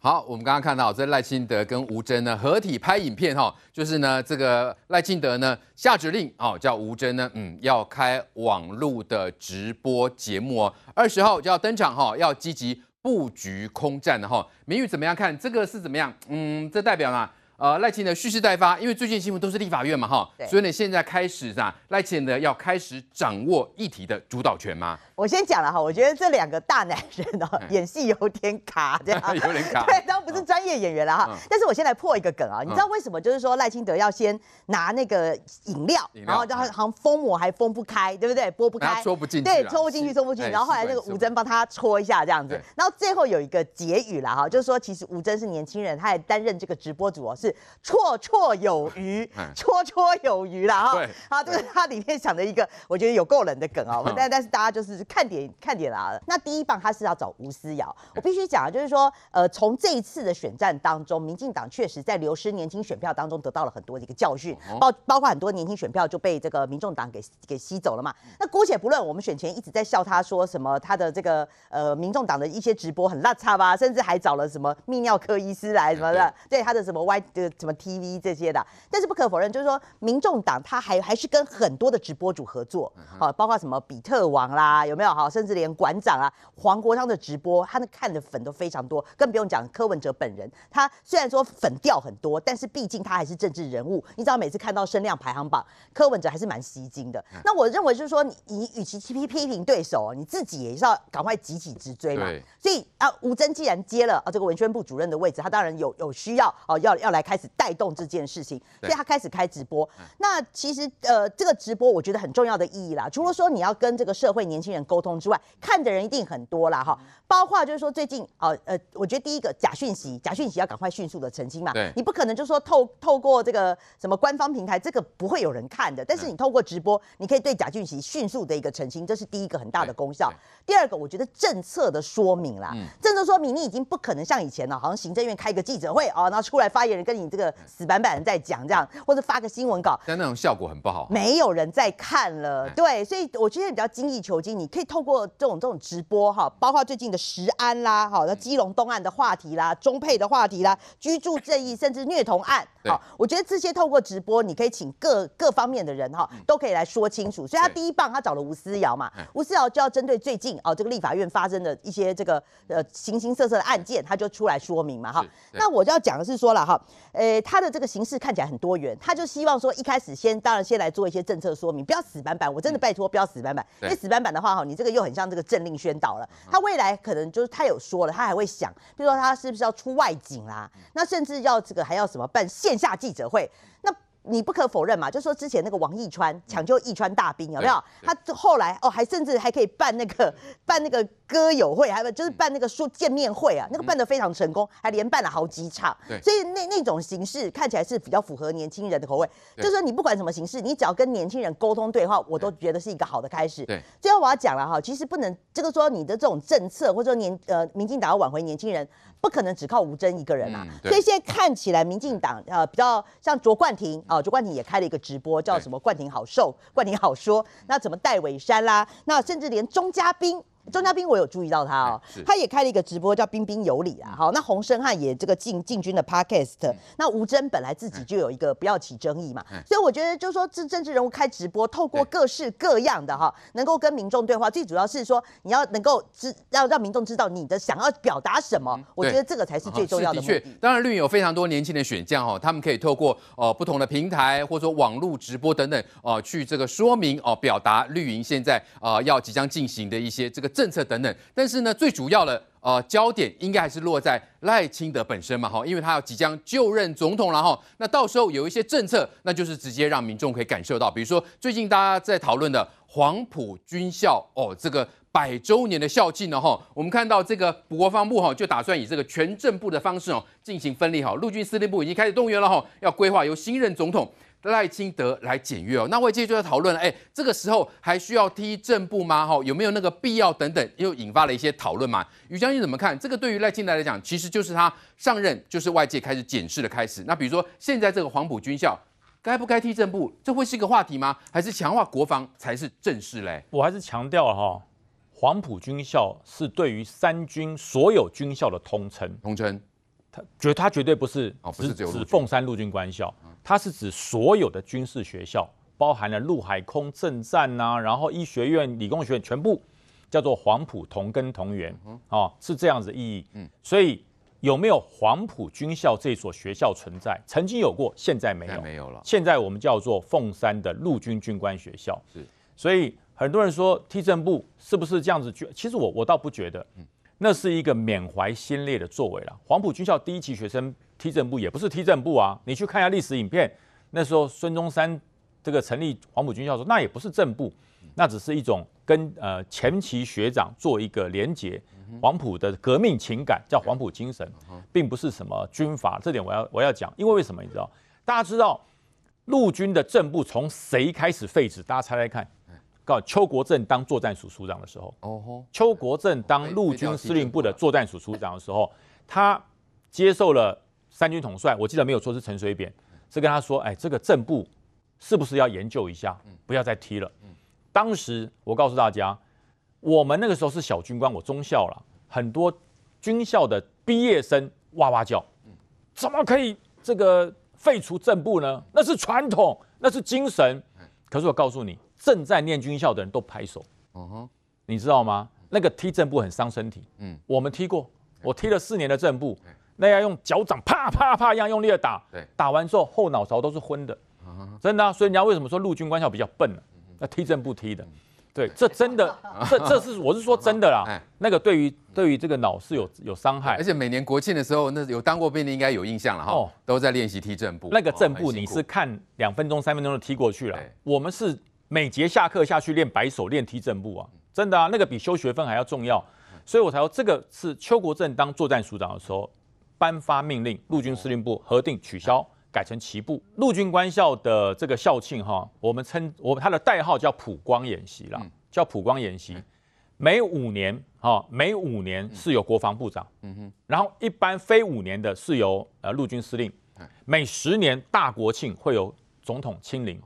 好，我们刚刚看到这赖清德跟吴尊呢合体拍影片哈，就是呢这个赖清德呢下指令哦，叫吴尊呢嗯要开网路的直播节目哦，二十号就要登场哈，要积极布局空战的哈，明宇怎么样看这个是怎么样？嗯，这代表呢？呃，赖清德蓄势待发，因为最近新闻都是立法院嘛，哈，所以呢，现在开始呐，赖清德要开始掌握议题的主导权吗？我先讲了哈，我觉得这两个大男人哦，演戏有点卡，这样 有点卡。对，当然不是专业演员了哈。但是，我先来破一个梗啊，你知道为什么？就是说赖清德要先拿那个饮料，然后就好像封膜还封不开，对不对？拨不开，搓不进，对，戳不进去，戳不进去。然后后来那个吴尊帮他戳一下这样子，然后最后有一个结语了哈，就是说其实吴尊是年轻人，他也担任这个直播主哦，是。绰绰有余，绰绰有余了哈。好，这是他里面想的一个，我觉得有够冷的梗啊。但但是大家就是看点看点啦。那第一棒他是要找吴思瑶。我必须讲啊，就是说，呃，从这一次的选战当中，民进党确实在流失年轻选票当中得到了很多的一个教训。包包括很多年轻选票就被这个民众党给给吸走了嘛。那姑且不论，我们选前一直在笑他说什么他的这个呃民众党的一些直播很烂差吧，甚至还找了什么泌尿科医师来什么的，对他的什么歪。什么 TV 这些的，但是不可否认，就是说民众党他还还是跟很多的直播主合作，好，包括什么比特王啦，有没有哈？甚至连馆长啊，黄国昌的直播，他们看的粉都非常多，更不用讲柯文哲本人。他虽然说粉掉很多，但是毕竟他还是政治人物。你知道每次看到声量排行榜，柯文哲还是蛮吸睛的。那我认为就是说，你与其批批评对手，你自己也是要赶快集体直追嘛。所以啊，吴增既然接了啊这个文宣部主任的位置，他当然有有需要哦，要要来。开始带动这件事情，所以他开始开直播。那其实呃，这个直播我觉得很重要的意义啦，除了说你要跟这个社会年轻人沟通之外，看的人一定很多啦，哈，包括就是说最近哦呃，我觉得第一个假讯息，假讯息要赶快迅速的澄清嘛，你不可能就说透透过这个什么官方平台，这个不会有人看的，但是你透过直播，你可以对假讯息迅速的一个澄清，这是第一个很大的功效。第二个，我觉得政策的说明啦，政策说明你已经不可能像以前了，好像行政院开一个记者会哦，然后出来发言人跟。你这个死板板的在讲这样，或者发个新闻稿，但那种效果很不好，没有人在看了。对，所以我觉得比较精益求精，你可以透过这种这种直播哈，包括最近的石安啦，哈，那基隆东岸的话题啦，中配的话题啦，居住正义，甚至虐童案，好，我觉得这些透过直播，你可以请各各方面的人哈，都可以来说清楚。所以他第一棒，他找了吴思瑶嘛，吴思瑶就要针对最近哦这个立法院发生的一些这个呃形形色色的案件，他就出来说明嘛哈。那我就要讲的是说了哈。诶，他的这个形式看起来很多元，他就希望说一开始先当然先来做一些政策说明，不要死板板，我真的拜托不要死板板，因为死板板的话哈，你这个又很像这个政令宣导了。他未来可能就是他有说了，他还会想，比如说他是不是要出外景啦，那甚至要这个还要什么办线下记者会，那。你不可否认嘛，就说之前那个王一川抢救一川大兵有没有？他后来哦，还甚至还可以办那个 办那个歌友会，还有就是办那个书见面会啊，那个办的非常成功，还连办了好几场。所以那那种形式看起来是比较符合年轻人的口味。就是说你不管什么形式，你只要跟年轻人沟通对话，我都觉得是一个好的开始。对。最后我要讲了哈，其实不能这个说你的这种政策，或者说年呃，民进党要挽回年轻人，不可能只靠吴尊一个人啊。所以现在看起来，民进党呃比较像卓冠廷。哦，就冠廷也开了一个直播，叫什么？冠廷好受，冠廷好说。那怎么戴伟山啦？那甚至连钟嘉宾钟嘉宾，我有注意到他哦，他也开了一个直播，叫“彬彬有礼”啊。好，那洪胜汉也这个进进军的 Podcast。那吴尊本来自己就有一个不要起争议嘛，所以我觉得就是说，政政治人物开直播，透过各式各样的哈，能够跟民众对话，最主要是说你要能够知要让民众知道你的想要表达什么。我觉得这个才是最重要的。的确，当然绿营有非常多年轻的选将哦，他们可以透过呃不同的平台，或者说网络直播等等哦，去这个说明哦，表达绿营现在啊要即将进行的一些这个。政策等等，但是呢，最主要的呃焦点应该还是落在赖清德本身嘛哈，因为他要即将就任总统了哈，那到时候有一些政策，那就是直接让民众可以感受到，比如说最近大家在讨论的黄埔军校哦，这个百周年的校庆呢哈，我们看到这个国防部哈就打算以这个全政部的方式哦进行分立哈，陆军司令部已经开始动员了哈，要规划由新任总统。赖清德来检阅哦，那外界就在讨论了，哎，这个时候还需要踢正步吗？哈，有没有那个必要？等等，又引发了一些讨论嘛。于将军怎么看？这个对于赖清德来讲，其实就是他上任就是外界开始检视的开始。那比如说现在这个黄埔军校该不该踢正步，这会是一个话题吗？还是强化国防才是正事嘞？我还是强调哈，黄埔军校是对于三军所有军校的通称，通称，他绝他绝对不是哦，不是只有指凤山陆军官校。它是指所有的军事学校，包含了陆海空、政战呐，然后医学院、理工学院，全部叫做黄埔同根同源，啊，是这样子意义。嗯，所以有没有黄埔军校这所学校存在？曾经有过，现在没有，没有了。现在我们叫做凤山的陆军军官学校。是，所以很多人说，财政部是不是这样子？其实我我倒不觉得，那是一个缅怀先烈的作为了。黄埔军校第一期学生。梯正部也不是梯正部啊！你去看一下历史影片，那时候孙中山这个成立黄埔军校的时，那也不是正部，那只是一种跟呃前旗学长做一个连结，黄埔的革命情感叫黄埔精神，并不是什么军阀。这点我要我要讲，因为为什么你知道？大家知道陆军的正部从谁开始废止？大家猜猜看。告邱国正当作战署署长的时候，邱国正当陆军司令部的作战署署长的时候，他接受了。三军统帅，我记得没有说是陈水扁，是跟他说：“哎，这个正部是不是要研究一下，不要再踢了。”当时我告诉大家，我们那个时候是小军官，我中校了，很多军校的毕业生哇哇叫：“怎么可以这个废除正部呢？那是传统，那是精神。”可是我告诉你，正在念军校的人都拍手。你知道吗？那个踢正部很伤身体。嗯，我们踢过，我踢了四年的正部。那要用脚掌啪啪啪一样用力的打，打完之后后脑勺都是昏的，真的。所以人家为什么说陆军官校比较笨呢？那踢正步踢的，对，这真的，这这是我是说真的啦。那个对于对于这个脑是有有伤害，而且每年国庆的时候，那有当过兵的应该有印象了哈，都在练习踢正步。那个正步你是看两分钟三分钟的踢过去了，我们是每节下课下去练白手练踢正步啊，真的啊，那个比修学分还要重要，所以我才说这个是邱国正当作战署长的时候。颁发命令，陆军司令部核定取消，改成旗部陆军官校的这个校庆哈，我们称我它的代号叫普光演习啦，叫普光演习，每五年哈，每五年是由国防部长，嗯哼，然后一般非五年的是由呃陆军司令，每十年大国庆会有总统亲临，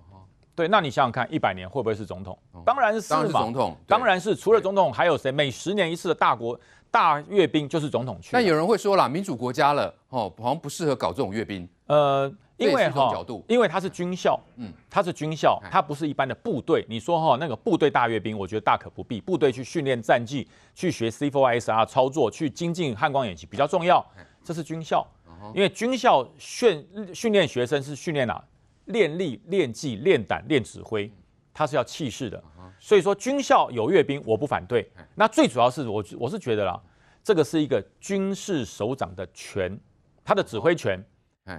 对，那你想想看一百年会不会是总统？当然是总统，当然是除了总统还有谁？每十年一次的大国。大阅兵就是总统去。那有人会说了，民主国家了，哦，好像不适合搞这种阅兵。呃，因为哈，因为它是军校，嗯，它是军校，它不是一般的部队。你说哈，那个部队大阅兵，我觉得大可不必。部队去训练战绩，去学 C4ISR 操作，去精进汉光演习比较重要。这是军校，因为军校训训练学生是训练啊，练力、练技、练胆、练指挥。他是要气势的，所以说军校有阅兵，我不反对。那最主要是我我是觉得啦，这个是一个军事首长的权，他的指挥权。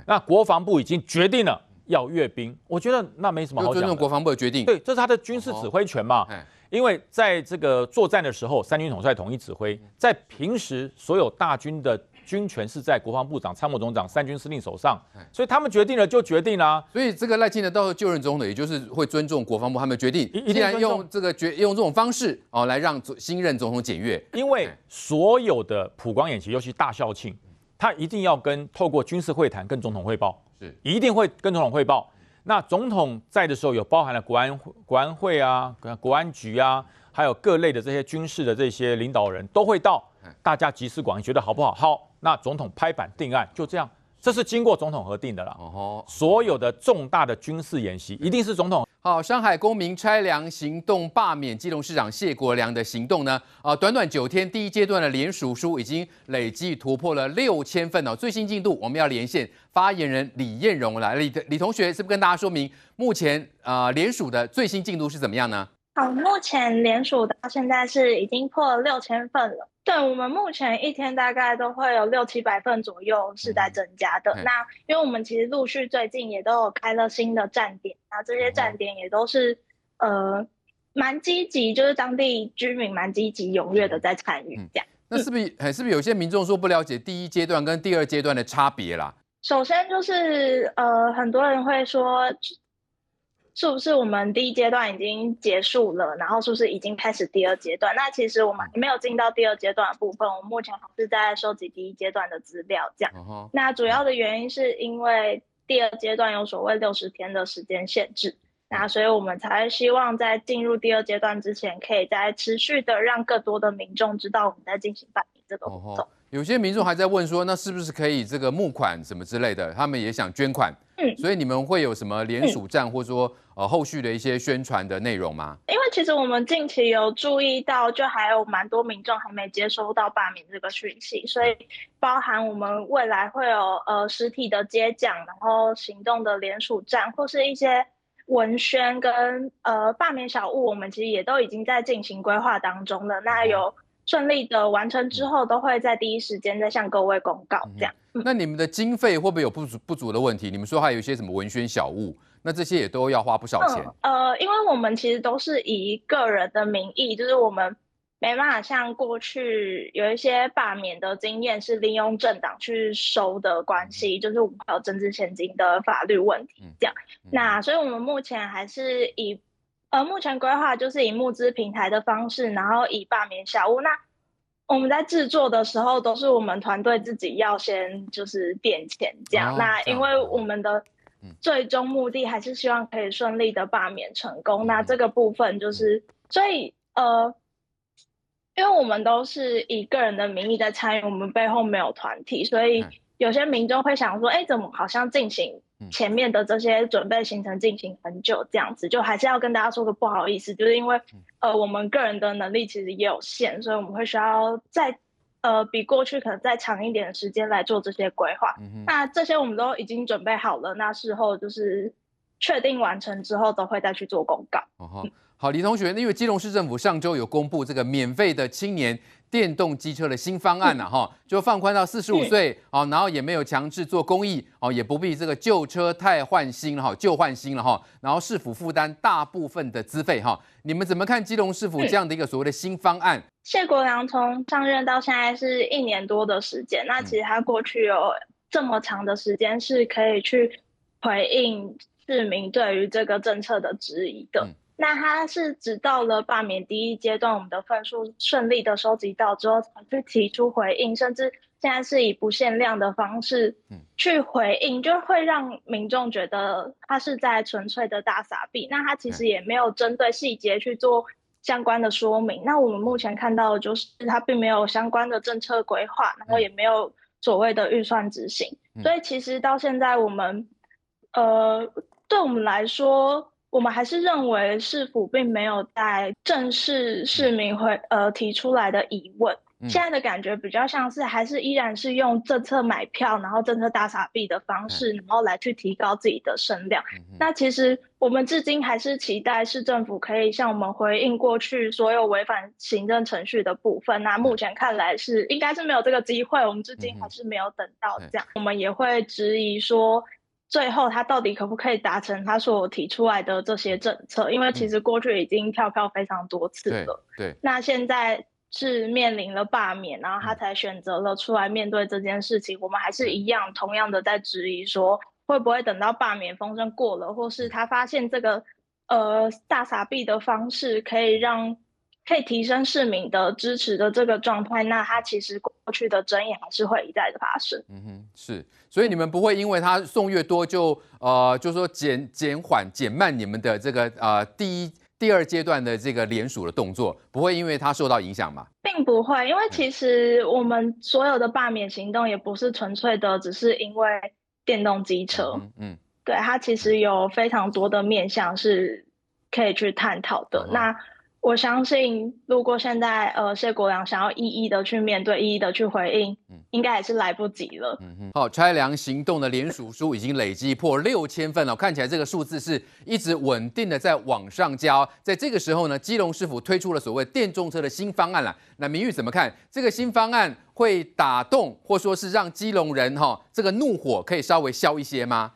那国防部已经决定了要阅兵，我觉得那没什么好讲。尊重国防部的决定，对，这是他的军事指挥权嘛。因为在这个作战的时候，三军统帅统一指挥，在平时所有大军的。军权是在国防部长、参谋总长、三军司令手上，所以他们决定了就决定了。所以这个赖清德到就任总统，呢，也就是会尊重国防部他们决定，定然用这个决用这种方式哦，来让新任总统检阅。因为所有的普光演习，尤其大校庆，他一定要跟透过军事会谈跟总统汇报，是一定会跟总统汇报。那总统在的时候，有包含了国安国安会啊、国安局啊，还有各类的这些军事的这些领导人都会到，大家集思广益，觉得好不好？好。那总统拍板定案，就这样，这是经过总统核定的了。哦吼，所有的重大的军事演习一定是总统。好，上海公民拆粮行动罢免基隆市长谢国良的行动呢？啊，短短九天，第一阶段的联署书已经累计突破了六千份哦。最新进度，我们要连线发言人李彦荣来。李李同学，是不跟大家说明目前啊联署的最新进度是怎么样呢？好，目前联署到现在是已经破六千份了。对我们目前一天大概都会有六七百份左右是在增加的。那因为我们其实陆续最近也都有开了新的站点，那这些站点也都是呃蛮积极，就是当地居民蛮积极、踊跃的在参与这样。那是不是还是不是有些民众说不了解第一阶段跟第二阶段的差别啦？首先就是呃很多人会说。是不是我们第一阶段已经结束了？然后是不是已经开始第二阶段？那其实我们没有进到第二阶段的部分，我们目前还是在收集第一阶段的资料。这样，那主要的原因是因为第二阶段有所谓六十天的时间限制，那所以我们才希望在进入第二阶段之前，可以再持续的让更多的民众知道我们在进行办理这个步骤。有些民众还在问说，那是不是可以这个募款什么之类的？他们也想捐款，嗯，所以你们会有什么联署站，或者说呃后续的一些宣传的内容吗？因为其实我们近期有注意到，就还有蛮多民众还没接收到罢免这个讯息，所以包含我们未来会有呃实体的接奖，然后行动的联署站，或是一些文宣跟呃罢免小物，我们其实也都已经在进行规划当中了。那有。顺利的完成之后，都会在第一时间再向各位公告。这样，那你们的经费会不会有不足不足的问题？你们说还有一些什么文宣小物，那这些也都要花不少钱。呃，因为我们其实都是以个人的名义，就是我们没办法像过去有一些罢免的经验，是利用政党去收的关系，就是我还有政治现金的法律问题。这样，那所以我们目前还是以。呃，目前规划就是以募资平台的方式，然后以罢免小屋。那我们在制作的时候，都是我们团队自己要先就是垫钱这样。那因为我们的最终目的还是希望可以顺利的罢免成功。那这个部分就是，所以呃，因为我们都是以个人的名义在参与，我们背后没有团体，所以有些民众会想说：“哎，怎么好像进行？”前面的这些准备行程进行很久，这样子就还是要跟大家说个不好意思，就是因为呃我们个人的能力其实也有限，所以我们会需要再呃比过去可能再长一点的时间来做这些规划。那这些我们都已经准备好了，那事后就是确定完成之后都会再去做公告。好，李同学，因为基隆市政府上周有公布这个免费的青年电动机车的新方案呐，哈，就放宽到四十五岁哦，然后也没有强制做公益哦，也不必这个旧车太换新了哈，旧换新了哈，然后市府负担大部分的资费哈，你们怎么看基隆市府这样的一个所谓的新方案？谢国良从上任到现在是一年多的时间，那其实他过去有这么长的时间是可以去回应市民对于这个政策的质疑的。那他是直到了罢免第一阶段，我们的分数顺利的收集到之后，去提出回应，甚至现在是以不限量的方式去回应，就会让民众觉得他是在纯粹的大傻逼。那他其实也没有针对细节去做相关的说明。那我们目前看到的就是他并没有相关的政策规划，然后也没有所谓的预算执行。所以其实到现在，我们呃，对我们来说。我们还是认为市府并没有在正视市民回呃提出来的疑问，现在的感觉比较像是还是依然是用政策买票，然后政策大傻逼的方式，然后来去提高自己的声量。那其实我们至今还是期待市政府可以向我们回应过去所有违反行政程序的部分。那目前看来是应该是没有这个机会，我们至今还是没有等到这样。我们也会质疑说。最后他到底可不可以达成他所提出来的这些政策？因为其实过去已经跳票非常多次了。对，那现在是面临了罢免，然后他才选择了出来面对这件事情。我们还是一样同样的在质疑说，会不会等到罢免风声过了，或是他发现这个呃大傻逼的方式可以让。可以提升市民的支持的这个状态，那他其实过去的争议还是会一再的发生。嗯哼，是，所以你们不会因为他送越多就呃，就说减减缓减慢你们的这个呃第一第二阶段的这个联署的动作，不会因为它受到影响吗？并不会，因为其实我们所有的罢免行动也不是纯粹的，只是因为电动机车。嗯嗯，对，它其实有非常多的面向是可以去探讨的。那我相信，如果现在呃谢国梁想要一一的去面对，一一的去回应，应该也是来不及了。嗯哼，好，拆粮行动的联署书已经累计破六千份了，看起来这个数字是一直稳定的在往上加。在这个时候呢，基隆市府推出了所谓电动车的新方案了，那明玉怎么看这个新方案会打动，或说是让基隆人哈这个怒火可以稍微消一些吗？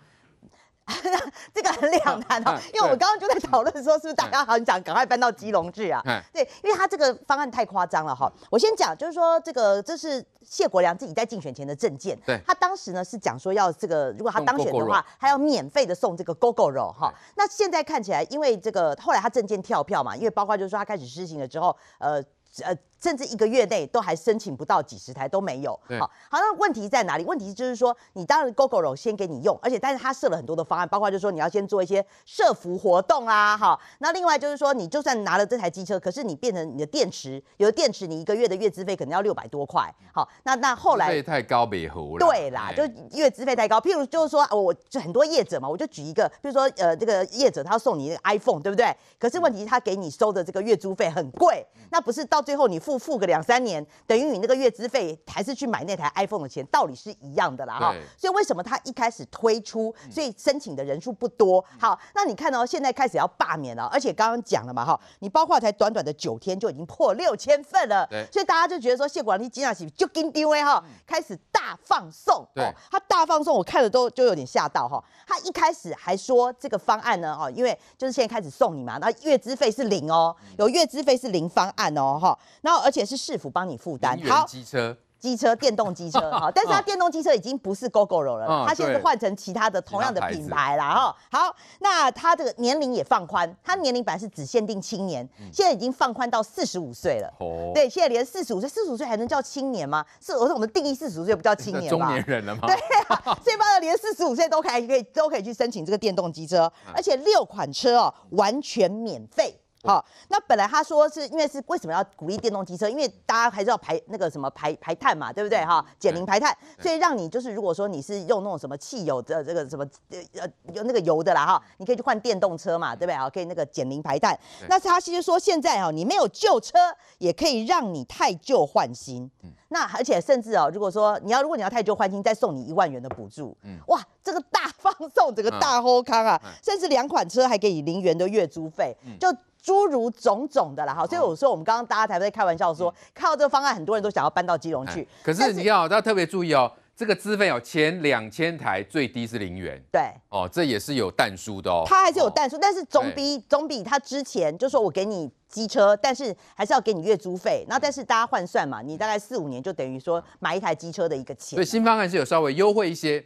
这个很两难哦，因为我刚刚就在讨论说，是不是大家好想赶快搬到基隆去啊？对，因为他这个方案太夸张了哈。我先讲，就是说这个这是谢国良自己在竞选前的证件，对，他当时呢是讲说要这个，如果他当选的话，他要免费的送这个 GoGo 肉哈。那现在看起来，因为这个后来他证件跳票嘛，因为包括就是说他开始施行了之后，呃呃。甚至一个月内都还申请不到几十台都没有。好，好，那问题在哪里？问题就是说，你当然 Google 先给你用，而且但是他设了很多的方案，包括就是说你要先做一些设伏活动啊，好。那另外就是说，你就算拿了这台机车，可是你变成你的电池，有的电池你一个月的月资费可能要六百多块。好，那那后来费太高，别了。对啦，就月资费太高。譬如就是说我就很多业者嘛，我就举一个，比如说呃这个业者他送你 iPhone 对不对？可是问题他给你收的这个月租费很贵，那不是到最后你。付付个两三年，等于你那个月资费还是去买那台 iPhone 的钱，道理是一样的啦哈。所以为什么他一开始推出，所以申请的人数不多。好，那你看哦、现在开始要罢免了，而且刚刚讲了嘛哈，你包括才短短的九天就已经破六千份了。所以大家就觉得说谢广利金雅喜就跟 TV 哈开始大放送。对，他大放送，我看了都就有点吓到哈。他一开始还说这个方案呢哈，因为就是现在开始送你嘛，那月资费是零哦，有月资费是零方案哦哈，那。而且是市府帮你负担。好，机车，机车，电动机车哈，但是它电动机车已经不是 GoGoRo 了，它现在换成其他的同样的品牌了哈。好，那它这个年龄也放宽，它年龄本来是只限定青年，现在已经放宽到四十五岁了。哦，对，现在连四十五岁，四十五岁还能叫青年吗？是，而且我们定义四十五岁不叫青年了。中年人了吗？对啊，这帮的连四十五岁都可以，可以都可以去申请这个电动机车，而且六款车哦，完全免费。好，那本来他说是因为是为什么要鼓励电动机车？因为大家还是要排那个什么排排碳嘛，对不对哈？减零排碳，所以让你就是如果说你是用那种什么汽油的这个什么呃呃有那个油的啦哈，你可以去换电动车嘛，对不对啊？可以那个减零排碳。那他其实说现在哈，你没有旧车也可以让你太旧换新。嗯。那而且甚至哦，如果说你要如果你要太旧换新，再送你一万元的补助。嗯。哇，这个大放送，这个大呼康啊，甚至两款车还可以零元的月租费，就。诸如种种的啦，好，所以我说我们刚刚大家台在开玩笑说，看到这个方案，很多人都想要搬到基隆去。可是你要要特别注意哦，这个资费哦，前两千台最低是零元。对，哦，这也是有淡书的哦。它还是有淡输，但是总比总比它之前就说我给你机车，但是还是要给你月租费。那但是大家换算嘛，你大概四五年就等于说买一台机车的一个钱。所以新方案是有稍微优惠一些。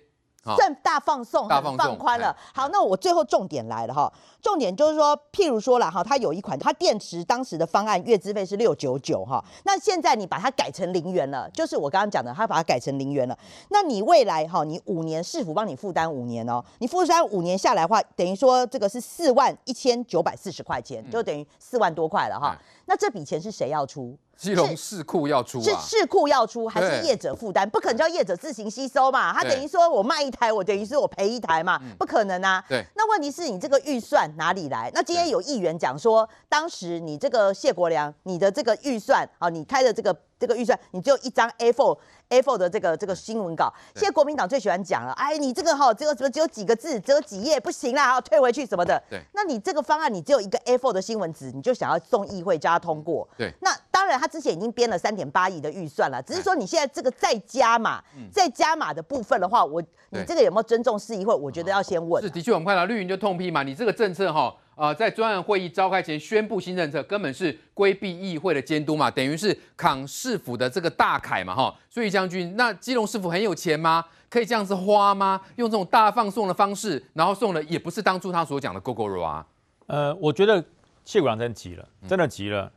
正大放送，放宽了。好，那我最后重点来了哈，重点就是说，譬如说了哈，它有一款，它电池当时的方案月资费是六九九哈，那现在你把它改成零元了，就是我刚刚讲的，它把它改成零元了。那你未来哈，你五年市府帮你负担五年哦，你负担五年下来的话，等于说这个是四万一千九百四十块钱，就等于四万多块了哈。那这笔钱是谁要出？是隆市库要出，是市库要出，还是业者负担？不可能叫业者自行吸收嘛？他等于说我卖一台，我等于是我赔一台嘛？不可能啊！对，那问题是你这个预算哪里来？那今天有议员讲说，当时你这个谢国良，你的这个预算啊，你开的这个。这个预算你只有一张 A4 A4 的这个这个新闻稿，现在国民党最喜欢讲了，哎，你这个哈只有什么只有几个字，只有几页，不行啦，要退回去什么的。对，那你这个方案你只有一个 A4 的新闻纸，你就想要送议会加通过？对，那当然他之前已经编了三点八亿的预算了，只是说你现在这个再加码，再加码的部分的话，我你这个有没有尊重市议会？我觉得要先问。是的确很快了，绿营就痛批嘛，你这个政策哈。啊，在专案会议召开前宣布新政策，根本是规避议会的监督嘛，等于是扛市府的这个大凯嘛，哈。所以将军，那基隆市府很有钱吗？可以这样子花吗？用这种大放送的方式，然后送的也不是当初他所讲的 Go Go r 啊。呃，我觉得谢国梁真急了，真的急了。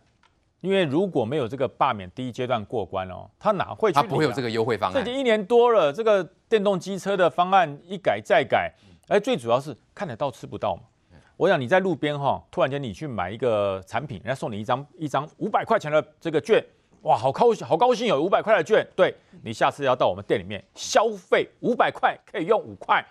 因为如果没有这个罢免第一阶段过关哦，他哪会？他不会有这个优惠方案。已经一年多了，这个电动机车的方案一改再改，哎，最主要是看得到吃不到嘛。我想你在路边哈，突然间你去买一个产品，人家送你一张一张五百块钱的这个券，哇，好高兴，好高兴哦！五百块的券，对你下次要到我们店里面消费五百块，可以用五块。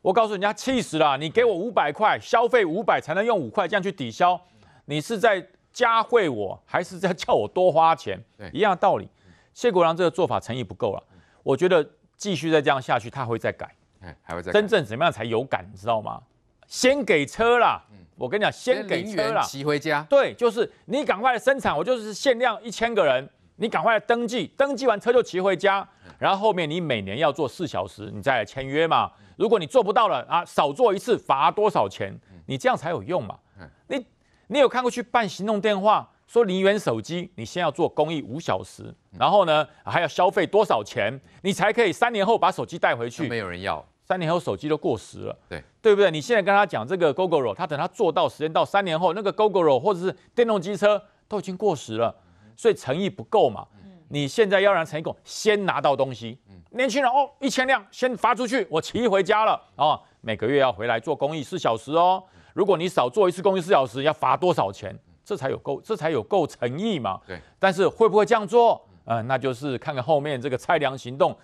我告诉人家气死了，你给我五百块消费五百才能用五块这样去抵消，你是在加惠我还是在叫我多花钱？一样的道理。谢国梁这个做法诚意不够了，我觉得继续再这样下去，他会再改。还会再真正怎么样才有感？你知道吗？先给车啦，我跟你讲，先给车啦，骑回家。对，就是你赶快生产，我就是限量一千个人，你赶快登记，登记完车就骑回家。然后后面你每年要做四小时，你再来签约嘛。如果你做不到了啊，少做一次罚多少钱，你这样才有用嘛。你你有看过去办行动电话，说零元手机，你先要做公益五小时，然后呢还要消费多少钱，你才可以三年后把手机带回去。没有人要。三年后手机都过时了，对对不对？你现在跟他讲这个 GoGoRo，他等他做到时间到三年后，那个 GoGoRo 或者是电动机车都已经过时了，所以诚意不够嘛？嗯，你现在要让诚意够，先拿到东西。嗯，年轻人哦，一千辆先发出去，我骑回家了哦，每个月要回来做公益四小时哦。如果你少做一次公益四小时，要罚多少钱？这才有够，这才有够诚意嘛？对。但是会不会这样做？嗯，那就是看看后面这个拆粮行动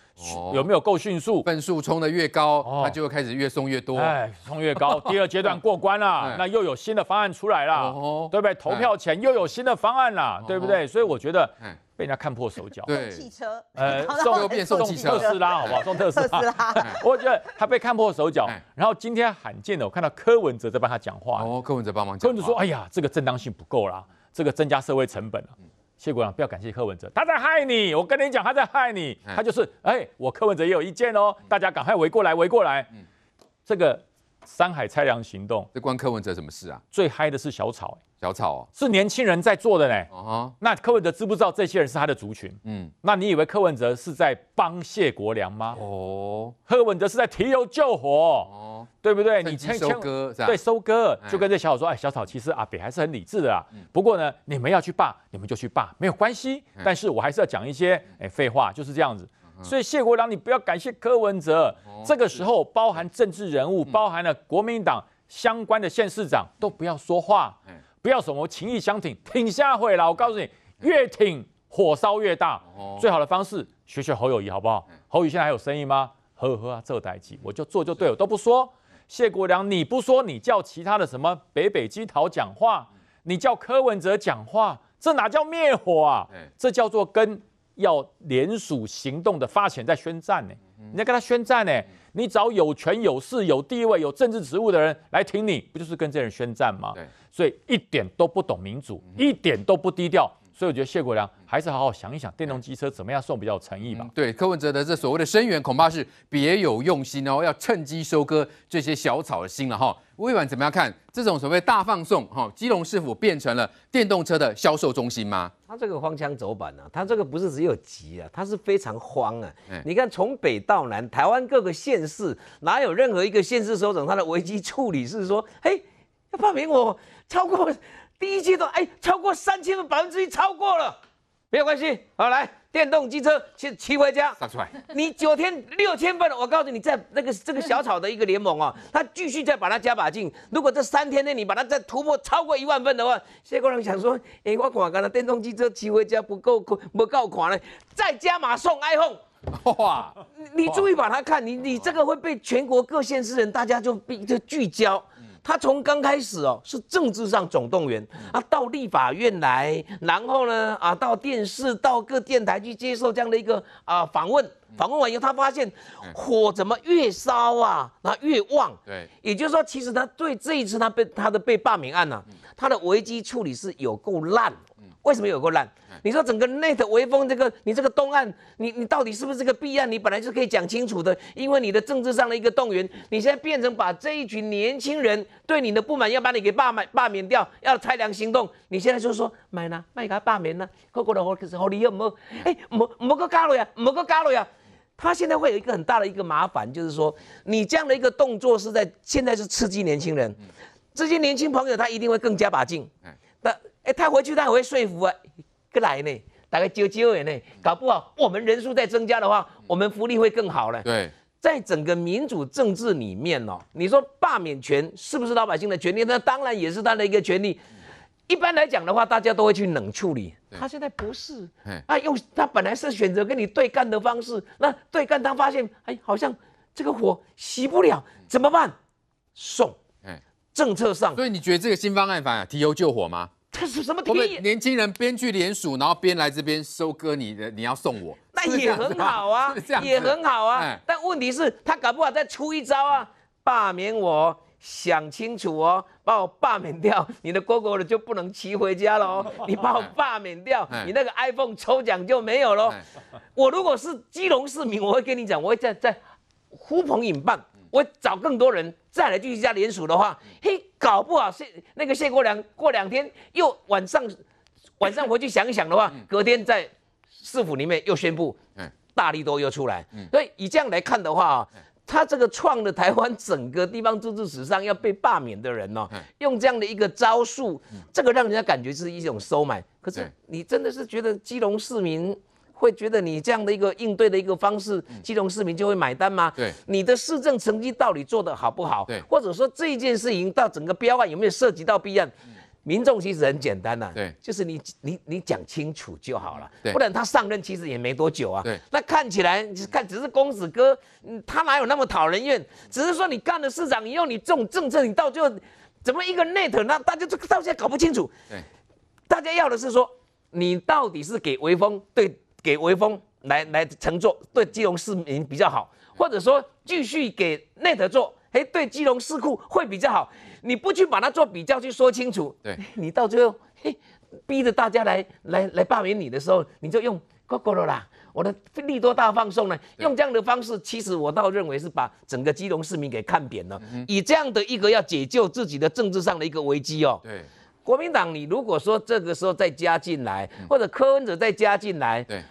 有没有够迅速，分数冲得越高，他就会开始越送越多，哎，冲越高，第二阶段过关了，那又有新的方案出来了，对不对？投票前又有新的方案了，对不对？所以我觉得被人家看破手脚，对，汽车，呃，送又变送汽车，特斯拉，好不好？送特斯拉，我觉得他被看破手脚。然后今天罕见的，我看到柯文哲在帮他讲话，柯文哲帮忙讲，柯文哲说，哎呀，这个正当性不够啦，这个增加社会成本了。谢国良不要感谢柯文哲，他在害你。我跟你讲，他在害你。他就是，哎，我柯文哲也有意见哦。大家赶快围过来，围过来。这个。山海拆梁行动，这关柯文哲什么事啊？最嗨的是小草，小草是年轻人在做的呢。哦，那柯文哲知不知道这些人是他的族群？嗯，那你以为柯文哲是在帮谢国梁吗？哦，柯文哲是在提油救火，哦，对不对？你收割，对收割，就跟这小草说，哎，小草其实阿北还是很理智的啊。不过呢，你们要去霸，你们就去霸，没有关系。但是我还是要讲一些哎废话，就是这样子。所以谢国良，你不要感谢柯文哲。这个时候，包含政治人物，包含了国民党相关的县市长，都不要说话，不要什么情义相挺，挺下回了。我告诉你，越挺火烧越大。最好的方式，学学侯友谊，好不好？侯友现在还有生意吗？呵呵啊，做代记，我就做就对了，都不说。谢国良，你不说，你叫其他的什么北北基桃讲话，你叫柯文哲讲话，这哪叫灭火啊？这叫做跟。要联署行动的发起，在宣战呢？你在跟他宣战呢？你找有权有势、有地位、有政治职务的人来挺你，不就是跟这人宣战吗？所以一点都不懂民主，一点都不低调。所以我觉得谢国良还是好好想一想，电动机车怎么样送比较有诚意吧。对，柯文哲的这所谓的声援，恐怕是别有用心哦，要趁机收割这些小草的心了哈。吴以怎么样看这种所谓大放送哈？基隆是否变成了电动车的销售中心吗？他这个荒腔走板呢？他这个不是只有急啊，他是非常慌啊。你看从北到南，台湾各个县市哪有任何一个县市首长他的危机处理是说，嘿，要证明我超过。第一阶段，哎，超过三千份，百分之一超过了，没有关系，好来，电动机车骑骑回家，拿出来。你九天六千份，我告诉你，在那个这个小草的一个联盟啊，他 继续再把它加把劲。如果这三天内你把它再突破超过一万份的话，谢国梁想说，哎，我刚刚的电动机车骑回家不够，不够宽了，再加码送 iPhone。哇，你注意把它看，你你这个会被全国各县市人大家就这聚焦。他从刚开始哦，是政治上总动员，啊，到立法院来，然后呢，啊，到电视、到各电台去接受这样的一个啊访问。访问完以后，他发现火怎么越烧啊，那越旺。对，也就是说，其实他对这一次他被他的被罢免案呢，他的危机处理是有够烂。为什么有个烂？你说整个内的微威风这个，你这个东岸，你你到底是不是这个弊案？你本来就可以讲清楚的，因为你的政治上的一个动员，你现在变成把这一群年轻人对你的不满，要把你给罢免、罢免掉，要拆梁行动。你现在就说买呢，卖给他罢免呢，各国的 h o h o l i a 哎，某某个咖喱呀，某个咖喱呀。他现在会有一个很大的一个麻烦，就是说你这样的一个动作是在现在是刺激年轻人，这些年轻朋友他一定会更加把劲。那。哎，他回去他也会说服啊，个来呢，大概九九年呢，搞不好我们人数在增加的话，我们福利会更好了。对，在整个民主政治里面哦，你说罢免权是不是老百姓的权利？那当然也是他的一个权利。一般来讲的话，大家都会去冷处理。他现在不是，他用他本来是选择跟你对干的方式，那对干他发现哎，好像这个火熄不了，怎么办？送哎，政策上。所以你觉得这个新方案反而提油救火吗？这是什么？我们年轻人编剧联署，然后边来这边收割你的，你要送我，那也很好啊，也很好啊。但问题是，他敢不敢再出一招啊？罢免我，想清楚哦，把我罢免掉，你的哥哥的就不能骑回家了哦。你把我罢免掉，你那个 iPhone 抽奖就没有喽。我如果是基隆市民，我会跟你讲，我会在在呼朋引伴。我找更多人再来继续加联署的话，嘿，搞不好谢那个谢国良过两天又晚上晚上回去想一想的话，隔天在市府里面又宣布，嗯，大力多又出来，所以以这样来看的话啊，他这个创的台湾整个地方政治史上要被罢免的人呢，用这样的一个招数，这个让人家感觉是一种收买。可是你真的是觉得基隆市民？会觉得你这样的一个应对的一个方式，基隆市民就会买单吗？对，你的市政成绩到底做的好不好？对，或者说这件事情到整个标案有没有涉及到弊案？民众其实很简单呐，对，就是你你你讲清楚就好了，不然他上任其实也没多久啊，那看起来看只是公子哥，他哪有那么讨人厌？只是说你干了市长以后，你这种政策你到最后怎么一个内特，那大家就到现在搞不清楚。对，大家要的是说你到底是给维风对。给威风来来乘坐，对基隆市民比较好，或者说继续给内 t 做，哎，对基隆市库会比较好。你不去把它做比较，去说清楚，对 你到最后，嘿，逼着大家来来来罢免你的时候，你就用 g o o g 啦，我的利多大放送呢？用这样的方式，其实我倒认为是把整个基隆市民给看扁了。以这样的一个要解救自己的政治上的一个危机哦。对，国民党你如果说这个时候再加进来，或者柯文哲再加进来，对。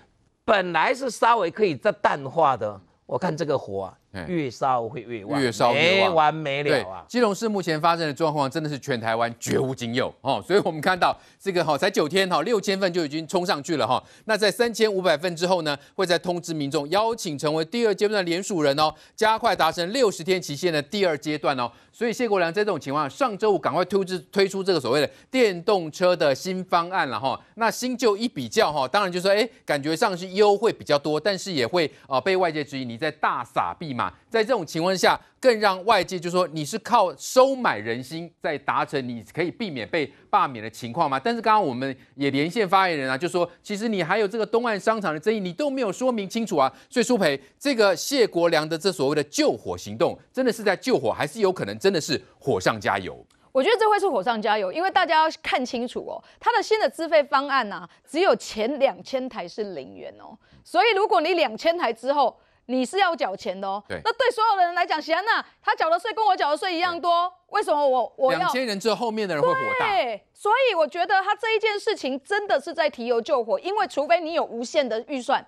本来是稍微可以再淡化的，我看这个火。越烧会越旺，越烧越旺，没完没了啊！基隆市目前发生的状况真的是全台湾绝无仅有哦，所以我们看到这个哈，才九天哈，六千份就已经冲上去了哈。那在三千五百份之后呢，会再通知民众邀请成为第二阶段的联署人哦，加快达成六十天期限的第二阶段哦。所以谢国良在这种情况上周五赶快推出推出这个所谓的电动车的新方案了哈。那新旧一比较哈，当然就说哎，感觉上是优惠比较多，但是也会啊被外界质疑你在大撒币嘛。在这种情况下，更让外界就说你是靠收买人心，在达成你可以避免被罢免的情况吗？但是刚刚我们也连线发言人啊，就说其实你还有这个东岸商场的争议，你都没有说明清楚啊。所以苏培这个谢国良的这所谓的救火行动，真的是在救火，还是有可能真的是火上加油？我觉得这会是火上加油，因为大家要看清楚哦，他的新的资费方案呢，只有前两千台是零元哦，所以如果你两千台之后。你是要缴钱的哦，那对所有的人来讲，喜安娜她缴的税跟我缴的税一样多，为什么我我两千人之后后面的人会火大？所以我觉得他这一件事情真的是在提油救火，因为除非你有无限的预算。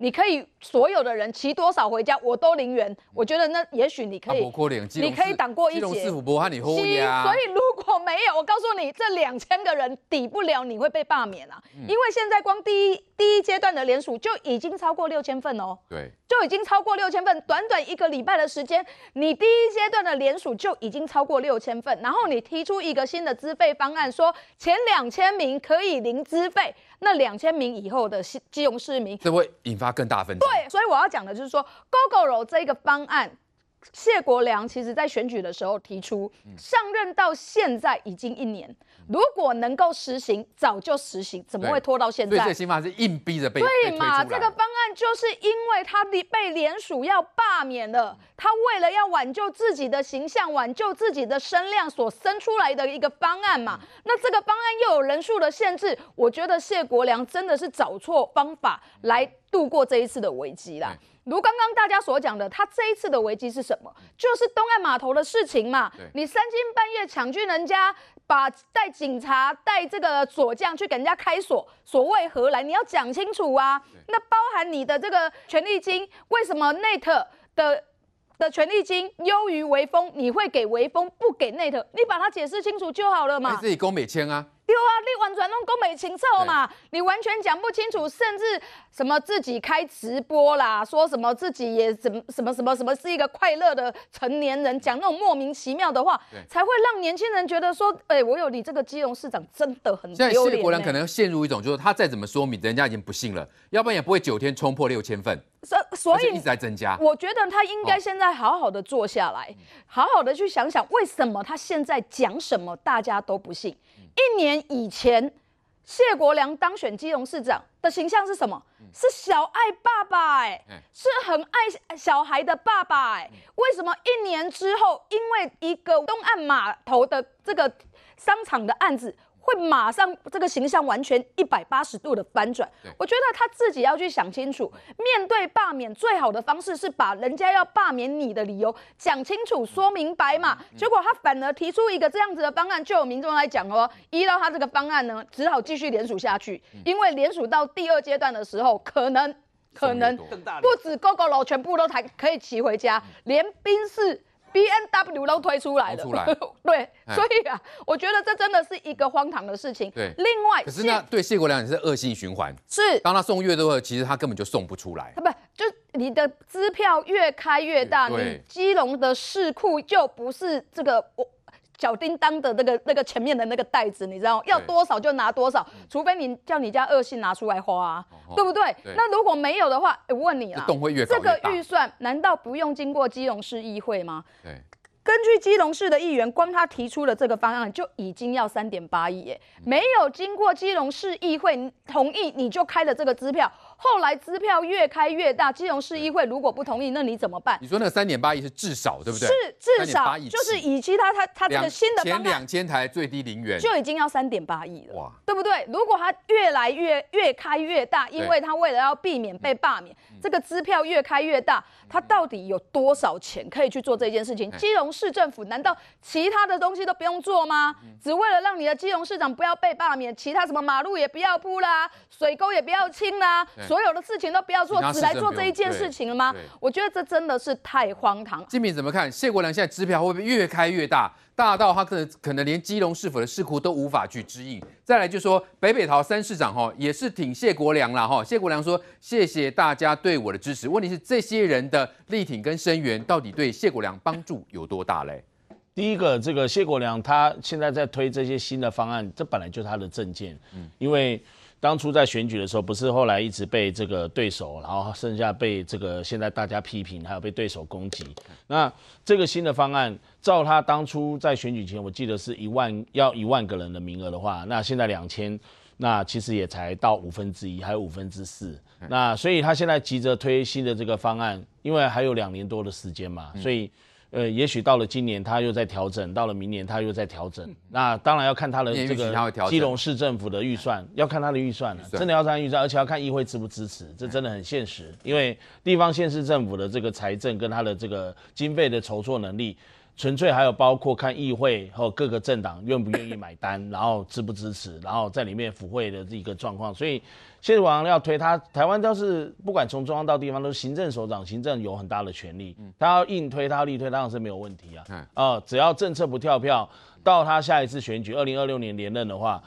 你可以所有的人骑多少回家，我都零元。我觉得那也许你可以，你可以挡过一劫。基隆不和你呼所以如果没有，我告诉你，这两千个人抵不了，你会被罢免啊！因为现在光第一第一阶段的联署就已经超过六千份哦。对，就已经超过六千份。短短一个礼拜的时间，你第一阶段的联署就已经超过六千份，然后你提出一个新的资费方案，说前两千名可以零资费。那两千名以后的金融市民，就会引发更大分歧。对，所以我要讲的就是说 g o g o Ro 这一个方案。谢国良其实，在选举的时候提出，上任到现在已经一年，如果能够实行，早就实行，怎么会拖到现在？最起码是硬逼着被对嘛？这个方案就是因为他被联署要罢免了，他为了要挽救自己的形象，挽救自己的声量，所生出来的一个方案嘛。那这个方案又有人数的限制，我觉得谢国良真的是找错方法来度过这一次的危机啦。如刚刚大家所讲的，他这一次的危机是什么？就是东岸码头的事情嘛。你三更半夜抢去人家，把带警察带这个锁匠去给人家开锁，所为何来？你要讲清楚啊。那包含你的这个权利金，为什么内特的的权利金优于微风？你会给微风不给内特？你把它解释清楚就好了嘛。自己公美签啊。对啊，你完全弄狗美禽兽嘛！你完全讲不清楚，甚至什么自己开直播啦，说什么自己也怎么什么什么什么是一个快乐的成年人，讲那种莫名其妙的话，才会让年轻人觉得说，哎，我有你这个金融市长真的很丢脸。但是国人可能陷入一种，就是他再怎么说明，人家已经不信了，要不然也不会九天冲破六千份。所所以一直在增加。我觉得他应该现在好好的坐下来，好好的去想想为什么他现在讲什么大家都不信。一年以前，谢国良当选基隆市长的形象是什么？是小爱爸爸，哎，是很爱小孩的爸爸，哎。为什么一年之后，因为一个东岸码头的这个商场的案子？会马上这个形象完全一百八十度的反转，我觉得他自己要去想清楚，面对罢免最好的方式是把人家要罢免你的理由讲清楚、说明白嘛。结果他反而提出一个这样子的方案，就有民众来讲哦，依照他这个方案呢，只好继续联署下去，因为联署到第二阶段的时候，可能可能不止高拱楼全部都才可以骑回家，连兵士。B N W 都推出来了，对，所以啊，我觉得这真的是一个荒唐的事情。对，另外，可是那对谢国良也是恶性循环，是当他送越多，其实他根本就送不出来。他不就你的支票越开越大，你基隆的市库就不是这个我。小叮当的那个、那个前面的那个袋子，你知道要多少就拿多少，除非你叫你家恶姓拿出来花，对不对？那如果没有的话，我问你啊，这个预算难道不用经过基隆市议会吗？根据基隆市的议员，光他提出的这个方案就已经要三点八亿耶，没有经过基隆市议会同意，你就开了这个支票。后来支票越开越大，金融市议会如果不同意，那你怎么办？你说那三点八亿是至少，对不对？是至少，就是以其他他他这个新的房，前两千台最低零元就已经要三点八亿了，哇，对不对？如果他越来越越开越大，因为他为了要避免被罢免，这个支票越开越大，他到底有多少钱可以去做这件事情？金融市政府难道其他的东西都不用做吗？只为了让你的金融市长不要被罢免，其他什么马路也不要铺啦，水沟也不要清啦？所有的事情都不要做，只来做这一件事情了吗？我觉得这真的是太荒唐。金铭怎么看？谢国良现在支票会不会越开越大，大到他可能可能连基隆市府的市库都无法去支应？再来就说北北桃三市长哈也是挺谢国良了哈。谢国良说谢谢大家对我的支持。问题是这些人的力挺跟声援到底对谢国良帮助有多大嘞？第一个，这个谢国良他现在在推这些新的方案，这本来就是他的政见，因为。当初在选举的时候，不是后来一直被这个对手，然后剩下被这个现在大家批评，还有被对手攻击。那这个新的方案，照他当初在选举前，我记得是一万要一万个人的名额的话，那现在两千，那其实也才到五分之一，还有五分之四。那所以他现在急着推新的这个方案，因为还有两年多的时间嘛，所以。呃，也许到了今年他又在调整，到了明年他又在调整。那当然要看他的这个基隆市政府的预算，要看他的预算了。真的要看预算，而且要看议会支不支持，这真的很现实。因为地方县市政府的这个财政跟他的这个经费的筹措能力，纯粹还有包括看议会和各个政党愿不愿意买单，然后支不支持，然后在里面抚会的这一个状况，所以。现在王阳要推他，台湾倒是不管从中央到地方，都是行政首长，行政有很大的权力。他要硬推，他要力推，当然是没有问题啊。啊，只要政策不跳票，到他下一次选举，二零二六年连任的话，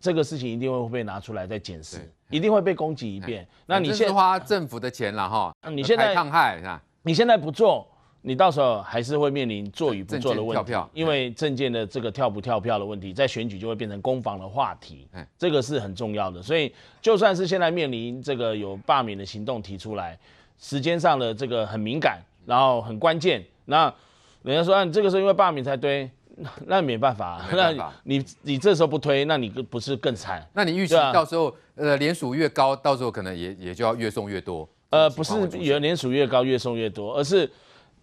这个事情一定会被拿出来再检视，一定会被攻击一遍。那你先花政府的钱了哈，你现在抗害是吧？你现在不做。你到时候还是会面临做与不做的问题，因为政件的这个跳不跳票的问题，在选举就会变成攻防的话题。这个是很重要的，所以就算是现在面临这个有罢免的行动提出来，时间上的这个很敏感，然后很关键。那人家说，啊，这个时候因为罢免才推，那没办法，那你你这时候不推，那你不是更惨？那你预期到时候，呃，联署越高，到时候可能也也就要越送越多。呃，不是有连署越高越送越多，而是。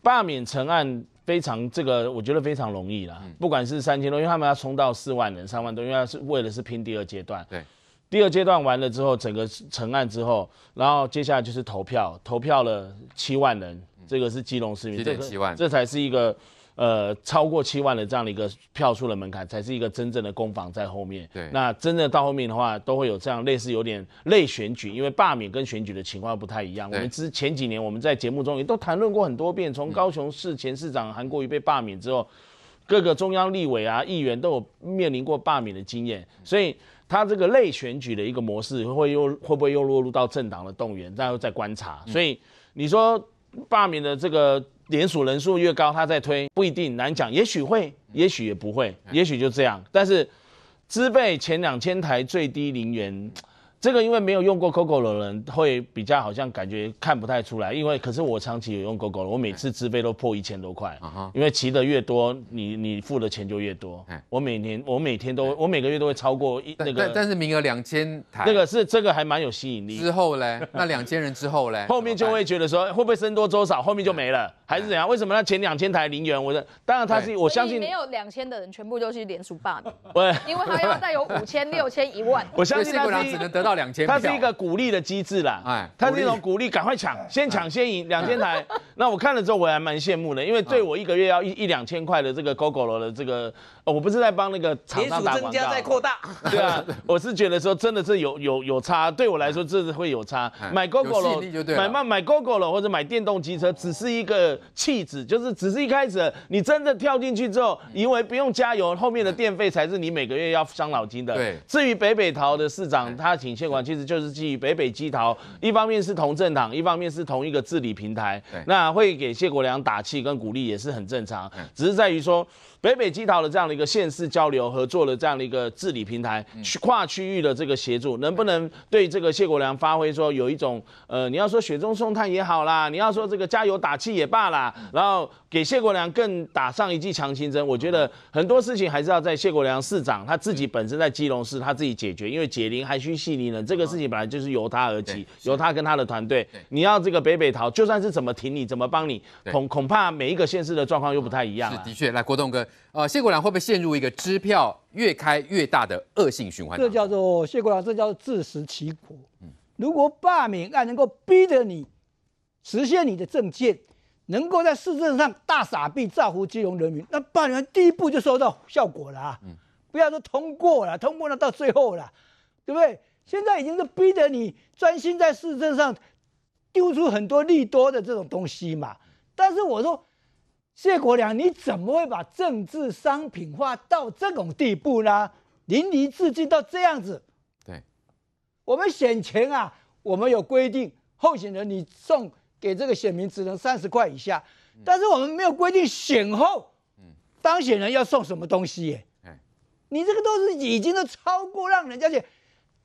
罢免成案非常，这个我觉得非常容易啦。不管是三千多，因为他们要冲到四万人、三万多，因为是为了是拼第二阶段。对，第二阶段完了之后，整个成案之后，然后接下来就是投票，投票了七万人，这个是基隆市民，这个七万，这才是一个。呃，超过七万的这样的一个票数的门槛，才是一个真正的攻防在后面。对，那真的到后面的话，都会有这样类似有点类选举，因为罢免跟选举的情况不太一样。我们之前几年我们在节目中也都谈论过很多遍，从高雄市前市长韩国瑜被罢免之后，各个中央立委啊、议员都有面临过罢免的经验，所以他这个类选举的一个模式会又会不会又落入到政党的动员，大家在观察。所以你说罢免的这个。联署人数越高，他在推不一定难讲，也许会，也许也不会，也许就这样。但是，资费前两千台最低零元。这个因为没有用过 Coco 的人会比较好像感觉看不太出来，因为可是我长期有用 Coco，我每次资费都破一千多块，因为骑的越多，你你付的钱就越多。我每年我每天都我每个月都会超过一那个，但但是名额两千台，那个是这个还蛮有吸引力。之后嘞，那两千人之后嘞，后面就会觉得说会不会僧多粥少，后面就没了还是怎样？为什么那前两千台零元？我的当然他是我相信没有两千的人全部都是连署罢免，因为他要再有五千六千一万，我相信他只能得到。两千，它是一个鼓励的机制啦，哎，它是一种鼓励，赶快抢，先抢先赢两千台。那我看了之后，我还蛮羡慕的，因为对我一个月要一一两千块的这个 g o g o e 的这个。我不是在帮那个厂商打广增加在扩大。对啊，我是觉得说，真的是有有有差。对我来说，这是会有差。买 g o g o 了，买买买 g o g o 了，或者买电动机车，只是一个气质，就是只是一开始，你真的跳进去之后，因为不用加油，后面的电费才是你每个月要伤脑筋的。对。至于北北桃的市长，他请谢广，其实就是基于北北基桃，一方面是同政党，一方面是同一个治理平台。那会给谢国良打气跟鼓励也是很正常，只是在于说。北北基桃的这样的一个县市交流合作的这样的一个治理平台，跨区域的这个协助，能不能对这个谢国良发挥说有一种呃，你要说雪中送炭也好啦，你要说这个加油打气也罢啦，然后。给谢国良更打上一剂强心针，我觉得很多事情还是要在谢国良市长他自己本身在基隆市他自己解决，因为解铃还需系铃人，这个事情本来就是由他而起，由他跟他的团队。你要这个北北桃，就算是怎么挺你、怎么帮你，恐恐怕每一个县市的状况又不太一样。是的确，来国栋哥，呃，谢国良会不会陷入一个支票越开越大的恶性循环？这叫做谢国良，这叫自食其果。如果罢免案能够逼着你实现你的政见。能够在市政上大傻逼造福金融人民，那八年第一步就收到效果了啊！嗯，不要说通过了，通过了到最后了，对不对？现在已经是逼得你专心在市政上丢出很多利多的这种东西嘛。但是我说，谢国良，你怎么会把政治商品化到这种地步呢？淋漓尽到这样子？对，我们选前啊，我们有规定，候选人你送。给这个选民只能三十块以下，但是我们没有规定选后，当选人要送什么东西耶？你这个都是已经都超过让人家去，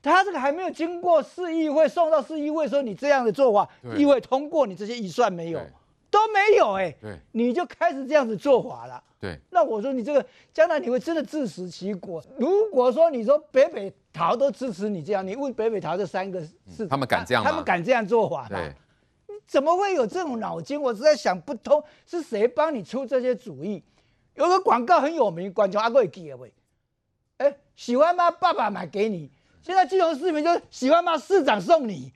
他这个还没有经过市议会送到市议会说你这样的做法议会通过你这些预算没有都没有哎，对，你就开始这样子做法了，对，那我说你这个将来你会真的自食其果。如果说你说北北桃都支持你这样，你问北北桃这三个市，他们敢这样他们敢这样做法的？怎么会有这种脑筋？我实在想不通是谁帮你出这些主意。有个广告很有名，观众阿哥会记得未？哎，喜欢吗？爸爸买给你。现在基隆市民就喜欢吗？市长送你。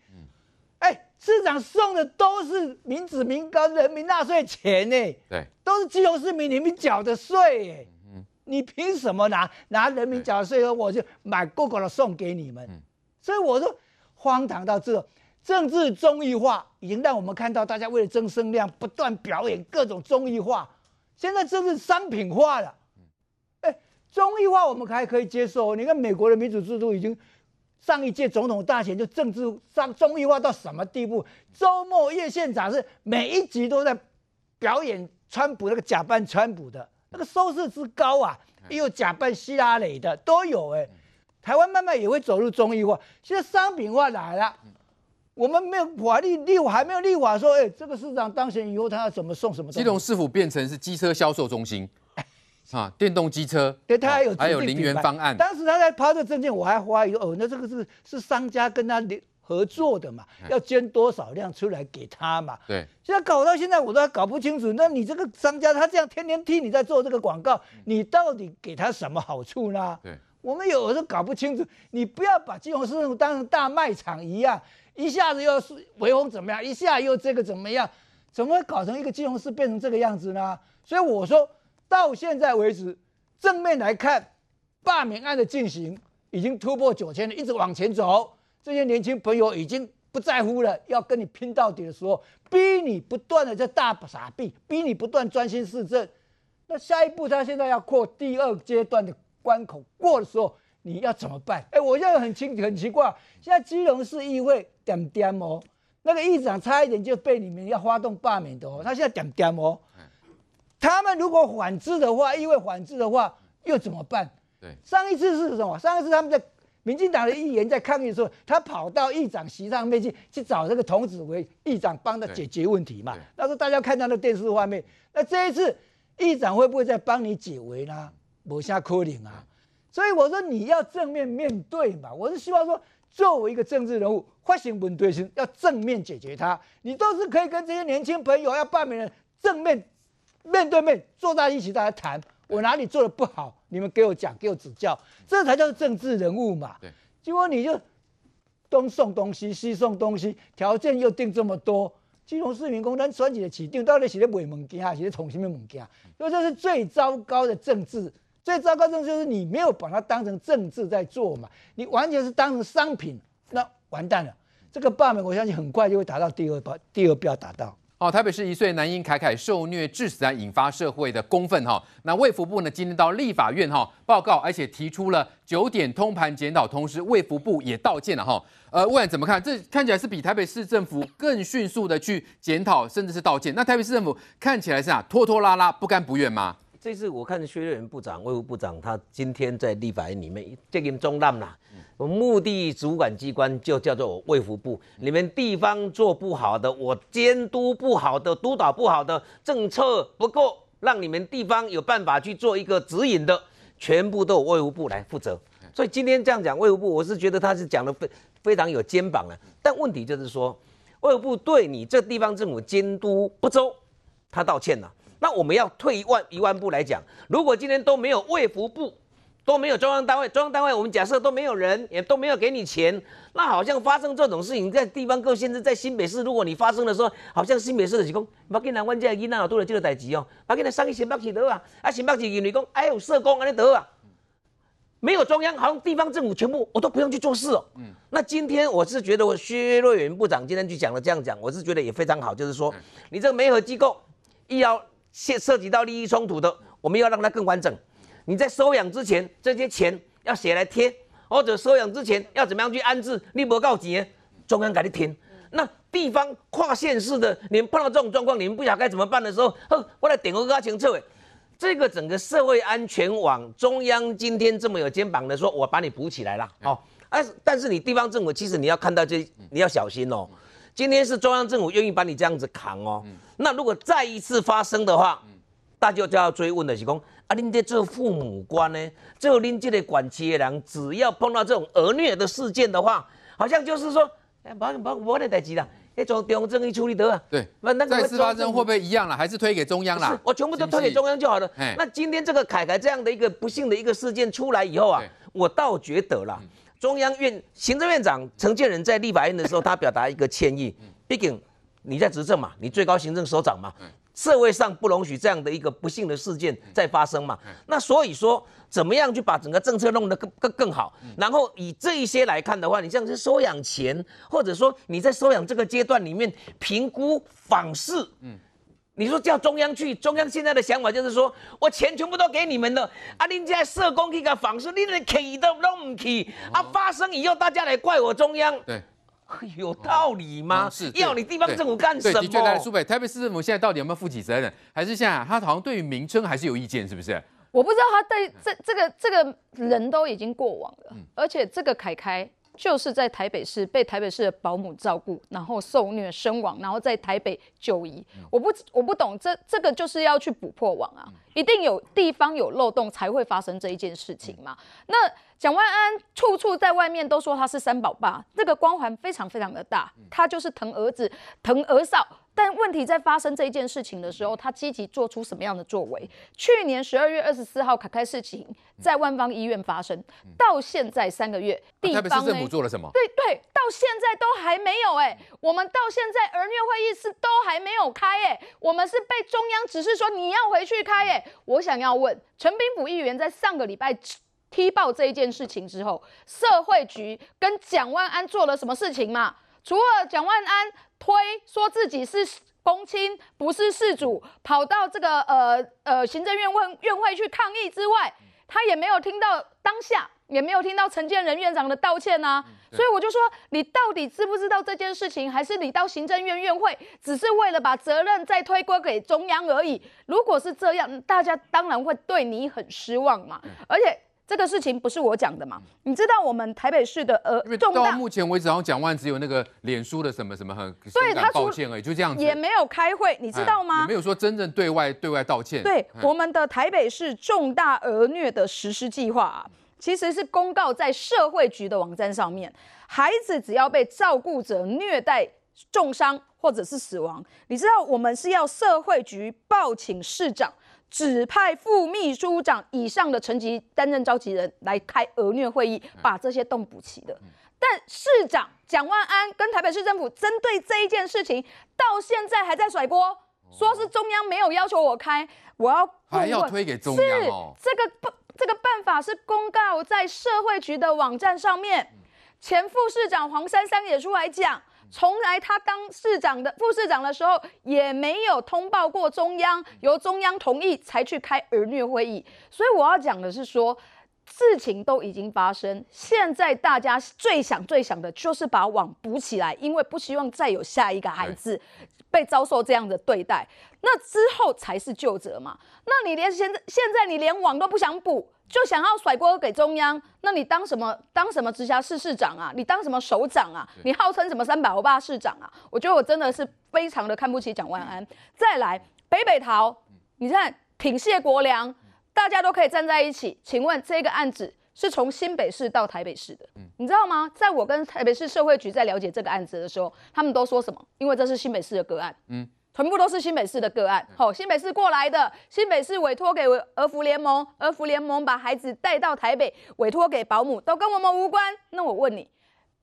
哎，市长送的都是民脂民膏、人民纳税钱呢。对。都是基隆市民你们缴的税哎。嗯。你凭什么拿拿人民缴的税，我就买 Google 的送给你们？所以我说荒唐到这。政治综艺化已经让我们看到，大家为了增生量不断表演各种综艺化。现在政是商品化了。哎，综艺化我们还可以接受。你看美国的民主制度已经上一届总统大选就政治上综艺化到什么地步？周末夜现场是每一集都在表演川普那个假扮川普的那个收视之高啊，又假扮希拉蕾的都有。哎，台湾慢慢也会走入综艺化，现在商品化来了。我们没有法律立，还没有立法说，哎，这个市长当选以后他要怎么送什么？基隆市府变成是机车销售中心？啊，电动机车？对，他还有还有零元方案。当时他在抛这个证件，我还怀疑哦，那这个是是商家跟他合作的嘛？要捐多少辆出来给他嘛？对。现在搞到现在我都搞不清楚，那你这个商家他这样天天替你在做这个广告，你到底给他什么好处呢？对，我们有时候搞不清楚。你不要把金融市政府当成大卖场一样。一下子又是维宏怎么样？一下又这个怎么样？怎么搞成一个金融市变成这个样子呢？所以我说，到现在为止，正面来看，罢免案的进行已经突破九千了，一直往前走。这些年轻朋友已经不在乎了，要跟你拼到底的时候，逼你不断的在大傻逼，逼你不断专心市政。那下一步他现在要过第二阶段的关口过的时候，你要怎么办？哎，我现在很奇很奇怪，现在基隆市议会。点点哦，那个议长差一点就被你们要发动罢免的哦，他现在点点哦。他们如果反制的话，因味反制的话又怎么办？对，上一次是什么？上一次他们在民进党的议员在抗议的时候，他跑到议长席上面去去找这个童子为议长帮他解决问题嘛。那时候大家看到那电视画面，那这一次议长会不会再帮你解围呢？某下哭脸啊！所以我说你要正面面对嘛，我是希望说。作为一个政治人物，发行不对是，要正面解决它，你都是可以跟这些年轻朋友要罢免的正面面对面坐在一起大家谈，我哪里做的不好，你们给我讲给我指教，这才叫做政治人物嘛。结果你就东送东西西送东西，条件又定这么多，金融市民工，投选举的起定到底是咧卖物件还是咧从什么物件？因以这是最糟糕的政治。最糟糕的就是你没有把它当成政治在做嘛，你完全是当成商品，那完蛋了。这个罢免我相信很快就会达到第二标，第二标达到。哦，台北市一岁男婴凯凯受虐致死案引发社会的公愤哈，那卫福部呢今天到立法院哈报告，而且提出了九点通盘检讨，同时卫福部也道歉了哈。呃，魏远怎么看？这看起来是比台北市政府更迅速的去检讨甚至是道歉。那台北市政府看起来是啊拖拖拉拉、不甘不愿吗？这次我看薛瑞仁部长、卫福部长，他今天在立法院里面这个中们装烂了。我目的主管机关就叫做我卫福部，你们地方做不好的，我监督不好的、督导不好的、政策不够让你们地方有办法去做一个指引的，全部都由卫福部来负责。所以今天这样讲卫福部，我是觉得他是讲的非非常有肩膀的。但问题就是说，卫福部对你这地方政府监督不周，他道歉了。那我们要退一万一万步来讲，如果今天都没有卫福部，都没有中央单位，中央单位我们假设都没有人，也都没有给你钱，那好像发生这种事情，在地方各县市，在新北市，如果你发生的时候，好像新北市的疾工，把给南关街一那老多了，就是代级哦，把给他上一千八起得啊，啊，一千八起有女工，哎有社工，安得得啊，没有中央，好像地方政府全部我都不用去做事哦。嗯，那今天我是觉得，我薛瑞云部长今天去讲了这样讲，我是觉得也非常好，就是说你这个媒有机构，一要。涉涉及到利益冲突的，我们要让它更完整。你在收养之前，这些钱要谁来贴？或者收养之前要怎么样去安置？立不告急，中央给你填。那地方跨县市的，你们碰到这种状况，你们不晓该怎么办的时候，呵，我来点个个请撤回。这个整个社会安全网，中央今天这么有肩膀的说，我把你补起来了哦。但是你地方政府，其实你要看到这，你要小心哦。今天是中央政府愿意把你这样子扛哦，那如果再一次发生的话，大家就要追问了，说啊，你这做父母官呢，最后拎进来管桥人，只要碰到这种儿虐的事件的话，好像就是说，哎，没把我那代志了，那中央政义处理得了。对，那那个事发生会不会一样了？还是推给中央了？我全部都推给中央就好了。那今天这个凯凯这样的一个不幸的一个事件出来以后啊，我倒觉得了。中央院行政院长陈建仁在立法院的时候，他表达一个歉意。毕竟你在执政嘛，你最高行政首长嘛，社会上不容许这样的一个不幸的事件再发生嘛。那所以说，怎么样去把整个政策弄得更更更好？然后以这一些来看的话，你像是收养前，或者说你在收养这个阶段里面评估访视。你说叫中央去，中央现在的想法就是说，我钱全部都给你们了啊！您现在社工去个房，式，你连起都弄不起啊！发生以后大家来怪我中央，对，有道理吗？是要你地方政府干什么？对，的确来了。苏北台北市政府现在到底有没有负起责任？还是现在他好像对于名称还是有意见，是不是？我不知道他对这这个这个人都已经过往了，而且这个凯凯。就是在台北市被台北市的保姆照顾，然后受虐身亡，然后在台北就医。我不我不懂这这个，就是要去补破网啊。一定有地方有漏洞才会发生这一件事情嘛？那蒋万安处处在外面都说他是三宝爸，这个光环非常非常的大，他就是疼儿子、疼儿嫂。但问题在发生这一件事情的时候，他积极做出什么样的作为？去年十二月二十四号卡开事情在万方医院发生，到现在三个月，台北市政府做了什么？对对，到现在都还没有哎，我们到现在儿虐会议室都还没有开哎，我们是被中央指示说你要回去开哎。我想要问陈炳甫议员，在上个礼拜踢爆这一件事情之后，社会局跟蒋万安做了什么事情吗？除了蒋万安推说自己是公亲，不是事主，跑到这个呃呃行政院问院会去抗议之外，他也没有听到当下。也没有听到陈建仁院长的道歉呐，所以我就说你到底知不知道这件事情，还是你到行政院院会只是为了把责任再推锅给中央而已？如果是这样，大家当然会对你很失望嘛。而且这个事情不是我讲的嘛，你知道我们台北市的呃，到目前为止，好像讲完只有那个脸书的什么什么很，对，他抱歉而已，就这样子，也没有开会，你知道吗？没有说真正对外对外道歉。对我们的台北市重大儿虐的实施计划。其实是公告在社会局的网站上面，孩子只要被照顾者虐待、重伤或者是死亡，你知道我们是要社会局报请市长指派副秘书长以上的层级担任召集人来开儿虐会议，把这些洞补齐的。但市长蒋万安跟台北市政府针对这一件事情，到现在还在甩锅，说是中央没有要求我开，我要还要推给中央哦，这个不。这个办法是公告在社会局的网站上面。前副市长黄珊珊也出来讲，从来他当市长的副市长的时候，也没有通报过中央，由中央同意才去开儿虐会议。所以我要讲的是说。事情都已经发生，现在大家最想、最想的就是把网补起来，因为不希望再有下一个孩子被遭受这样的对待。那之后才是救责嘛。那你连现现在你连网都不想补，就想要甩锅给中央，那你当什么？当什么直辖市市长啊？你当什么首长啊？你号称什么三百欧巴市长啊？我觉得我真的是非常的看不起蒋万安。再来，北北桃，你看挺谢国梁。大家都可以站在一起。请问这个案子是从新北市到台北市的，你知道吗？在我跟台北市社会局在了解这个案子的时候，他们都说什么？因为这是新北市的个案，嗯，全部都是新北市的个案。好，新北市过来的新北市委托给儿福联盟，儿福联盟把孩子带到台北，委托给保姆，都跟我们无关。那我问你。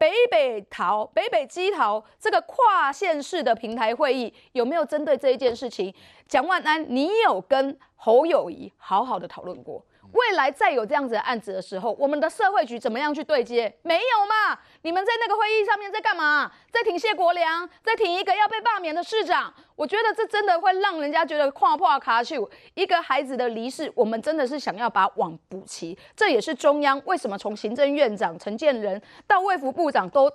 北北桃、北北基桃这个跨县市的平台会议，有没有针对这一件事情，蒋万安你有跟侯友谊好好的讨论过？未来再有这样子的案子的时候，我们的社会局怎么样去对接？没有嘛？你们在那个会议上面在干嘛？在挺谢国良，在挺一个要被罢免的市长。我觉得这真的会让人家觉得跨破卡丘。一个孩子的离世，我们真的是想要把网补齐。这也是中央为什么从行政院长陈建仁到卫福部长都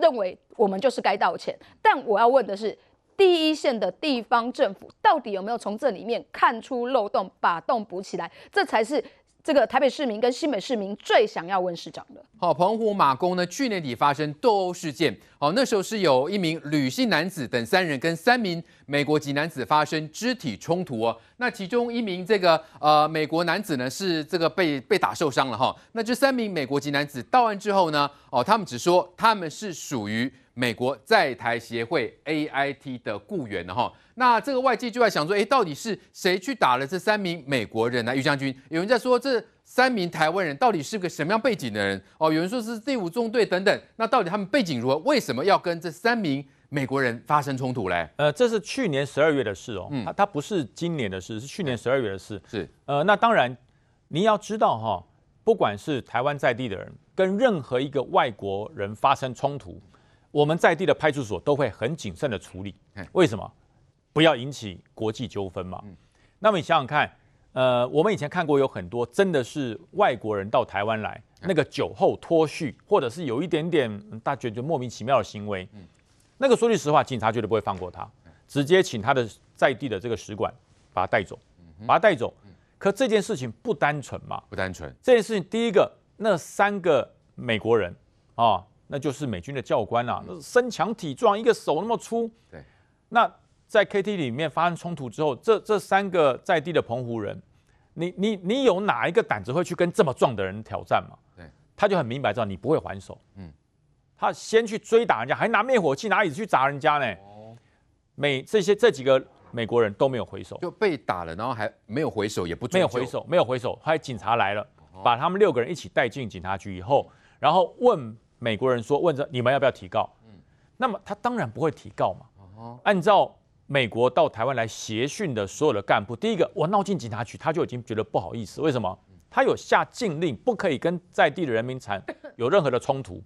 认为我们就是该道歉。但我要问的是，第一线的地方政府到底有没有从这里面看出漏洞，把洞补起来？这才是。这个台北市民跟新北市民最想要问市长的，好，澎湖马公呢，去年底发生斗殴事件，好，那时候是有一名女性男子等三人跟三名美国籍男子发生肢体冲突哦，那其中一名这个呃美国男子呢是这个被被打受伤了哈，那这三名美国籍男子到案之后呢，哦，他们只说他们是属于。美国在台协会 A I T 的雇员呢？哈，那这个外界就在想说：，哎，到底是谁去打了这三名美国人呢？于将军，有人在说这三名台湾人到底是个什么样背景的人？哦，有人说是第五中队等等。那到底他们背景如何？为什么要跟这三名美国人发生冲突嘞？呃，这是去年十二月的事哦，他他不是今年的事，是去年十二月的事。是，呃，那当然，你要知道哈，不管是台湾在地的人跟任何一个外国人发生冲突。我们在地的派出所都会很谨慎的处理，为什么？不要引起国际纠纷嘛。那么你想想看，呃，我们以前看过有很多真的是外国人到台湾来，那个酒后脱序，或者是有一点点大家觉得莫名其妙的行为，那个说句实话，警察绝对不会放过他，直接请他的在地的这个使馆把他带走，把他带走。可这件事情不单纯嘛？不单纯。这件事情第一个，那三个美国人啊。那就是美军的教官啊，那身强体壮，一个手那么粗。对，那在 K T 里面发生冲突之后，这这三个在地的澎湖人，你你你有哪一个胆子会去跟这么壮的人挑战嘛？对，他就很明白知道你不会还手。嗯，他先去追打人家，还拿灭火器哪子去砸人家呢？哦，美这些这几个美国人都没有回手，就被打了，然后还没有回手，也不没有回手，没有回手，后来警察来了，把他们六个人一起带进警察局以后，然后问。美国人说：“问着你们要不要提告？”那么他当然不会提告嘛。按照美国到台湾来协训的所有的干部，第一个我闹进警察局，他就已经觉得不好意思。为什么？他有下禁令，不可以跟在地的人民产有任何的冲突。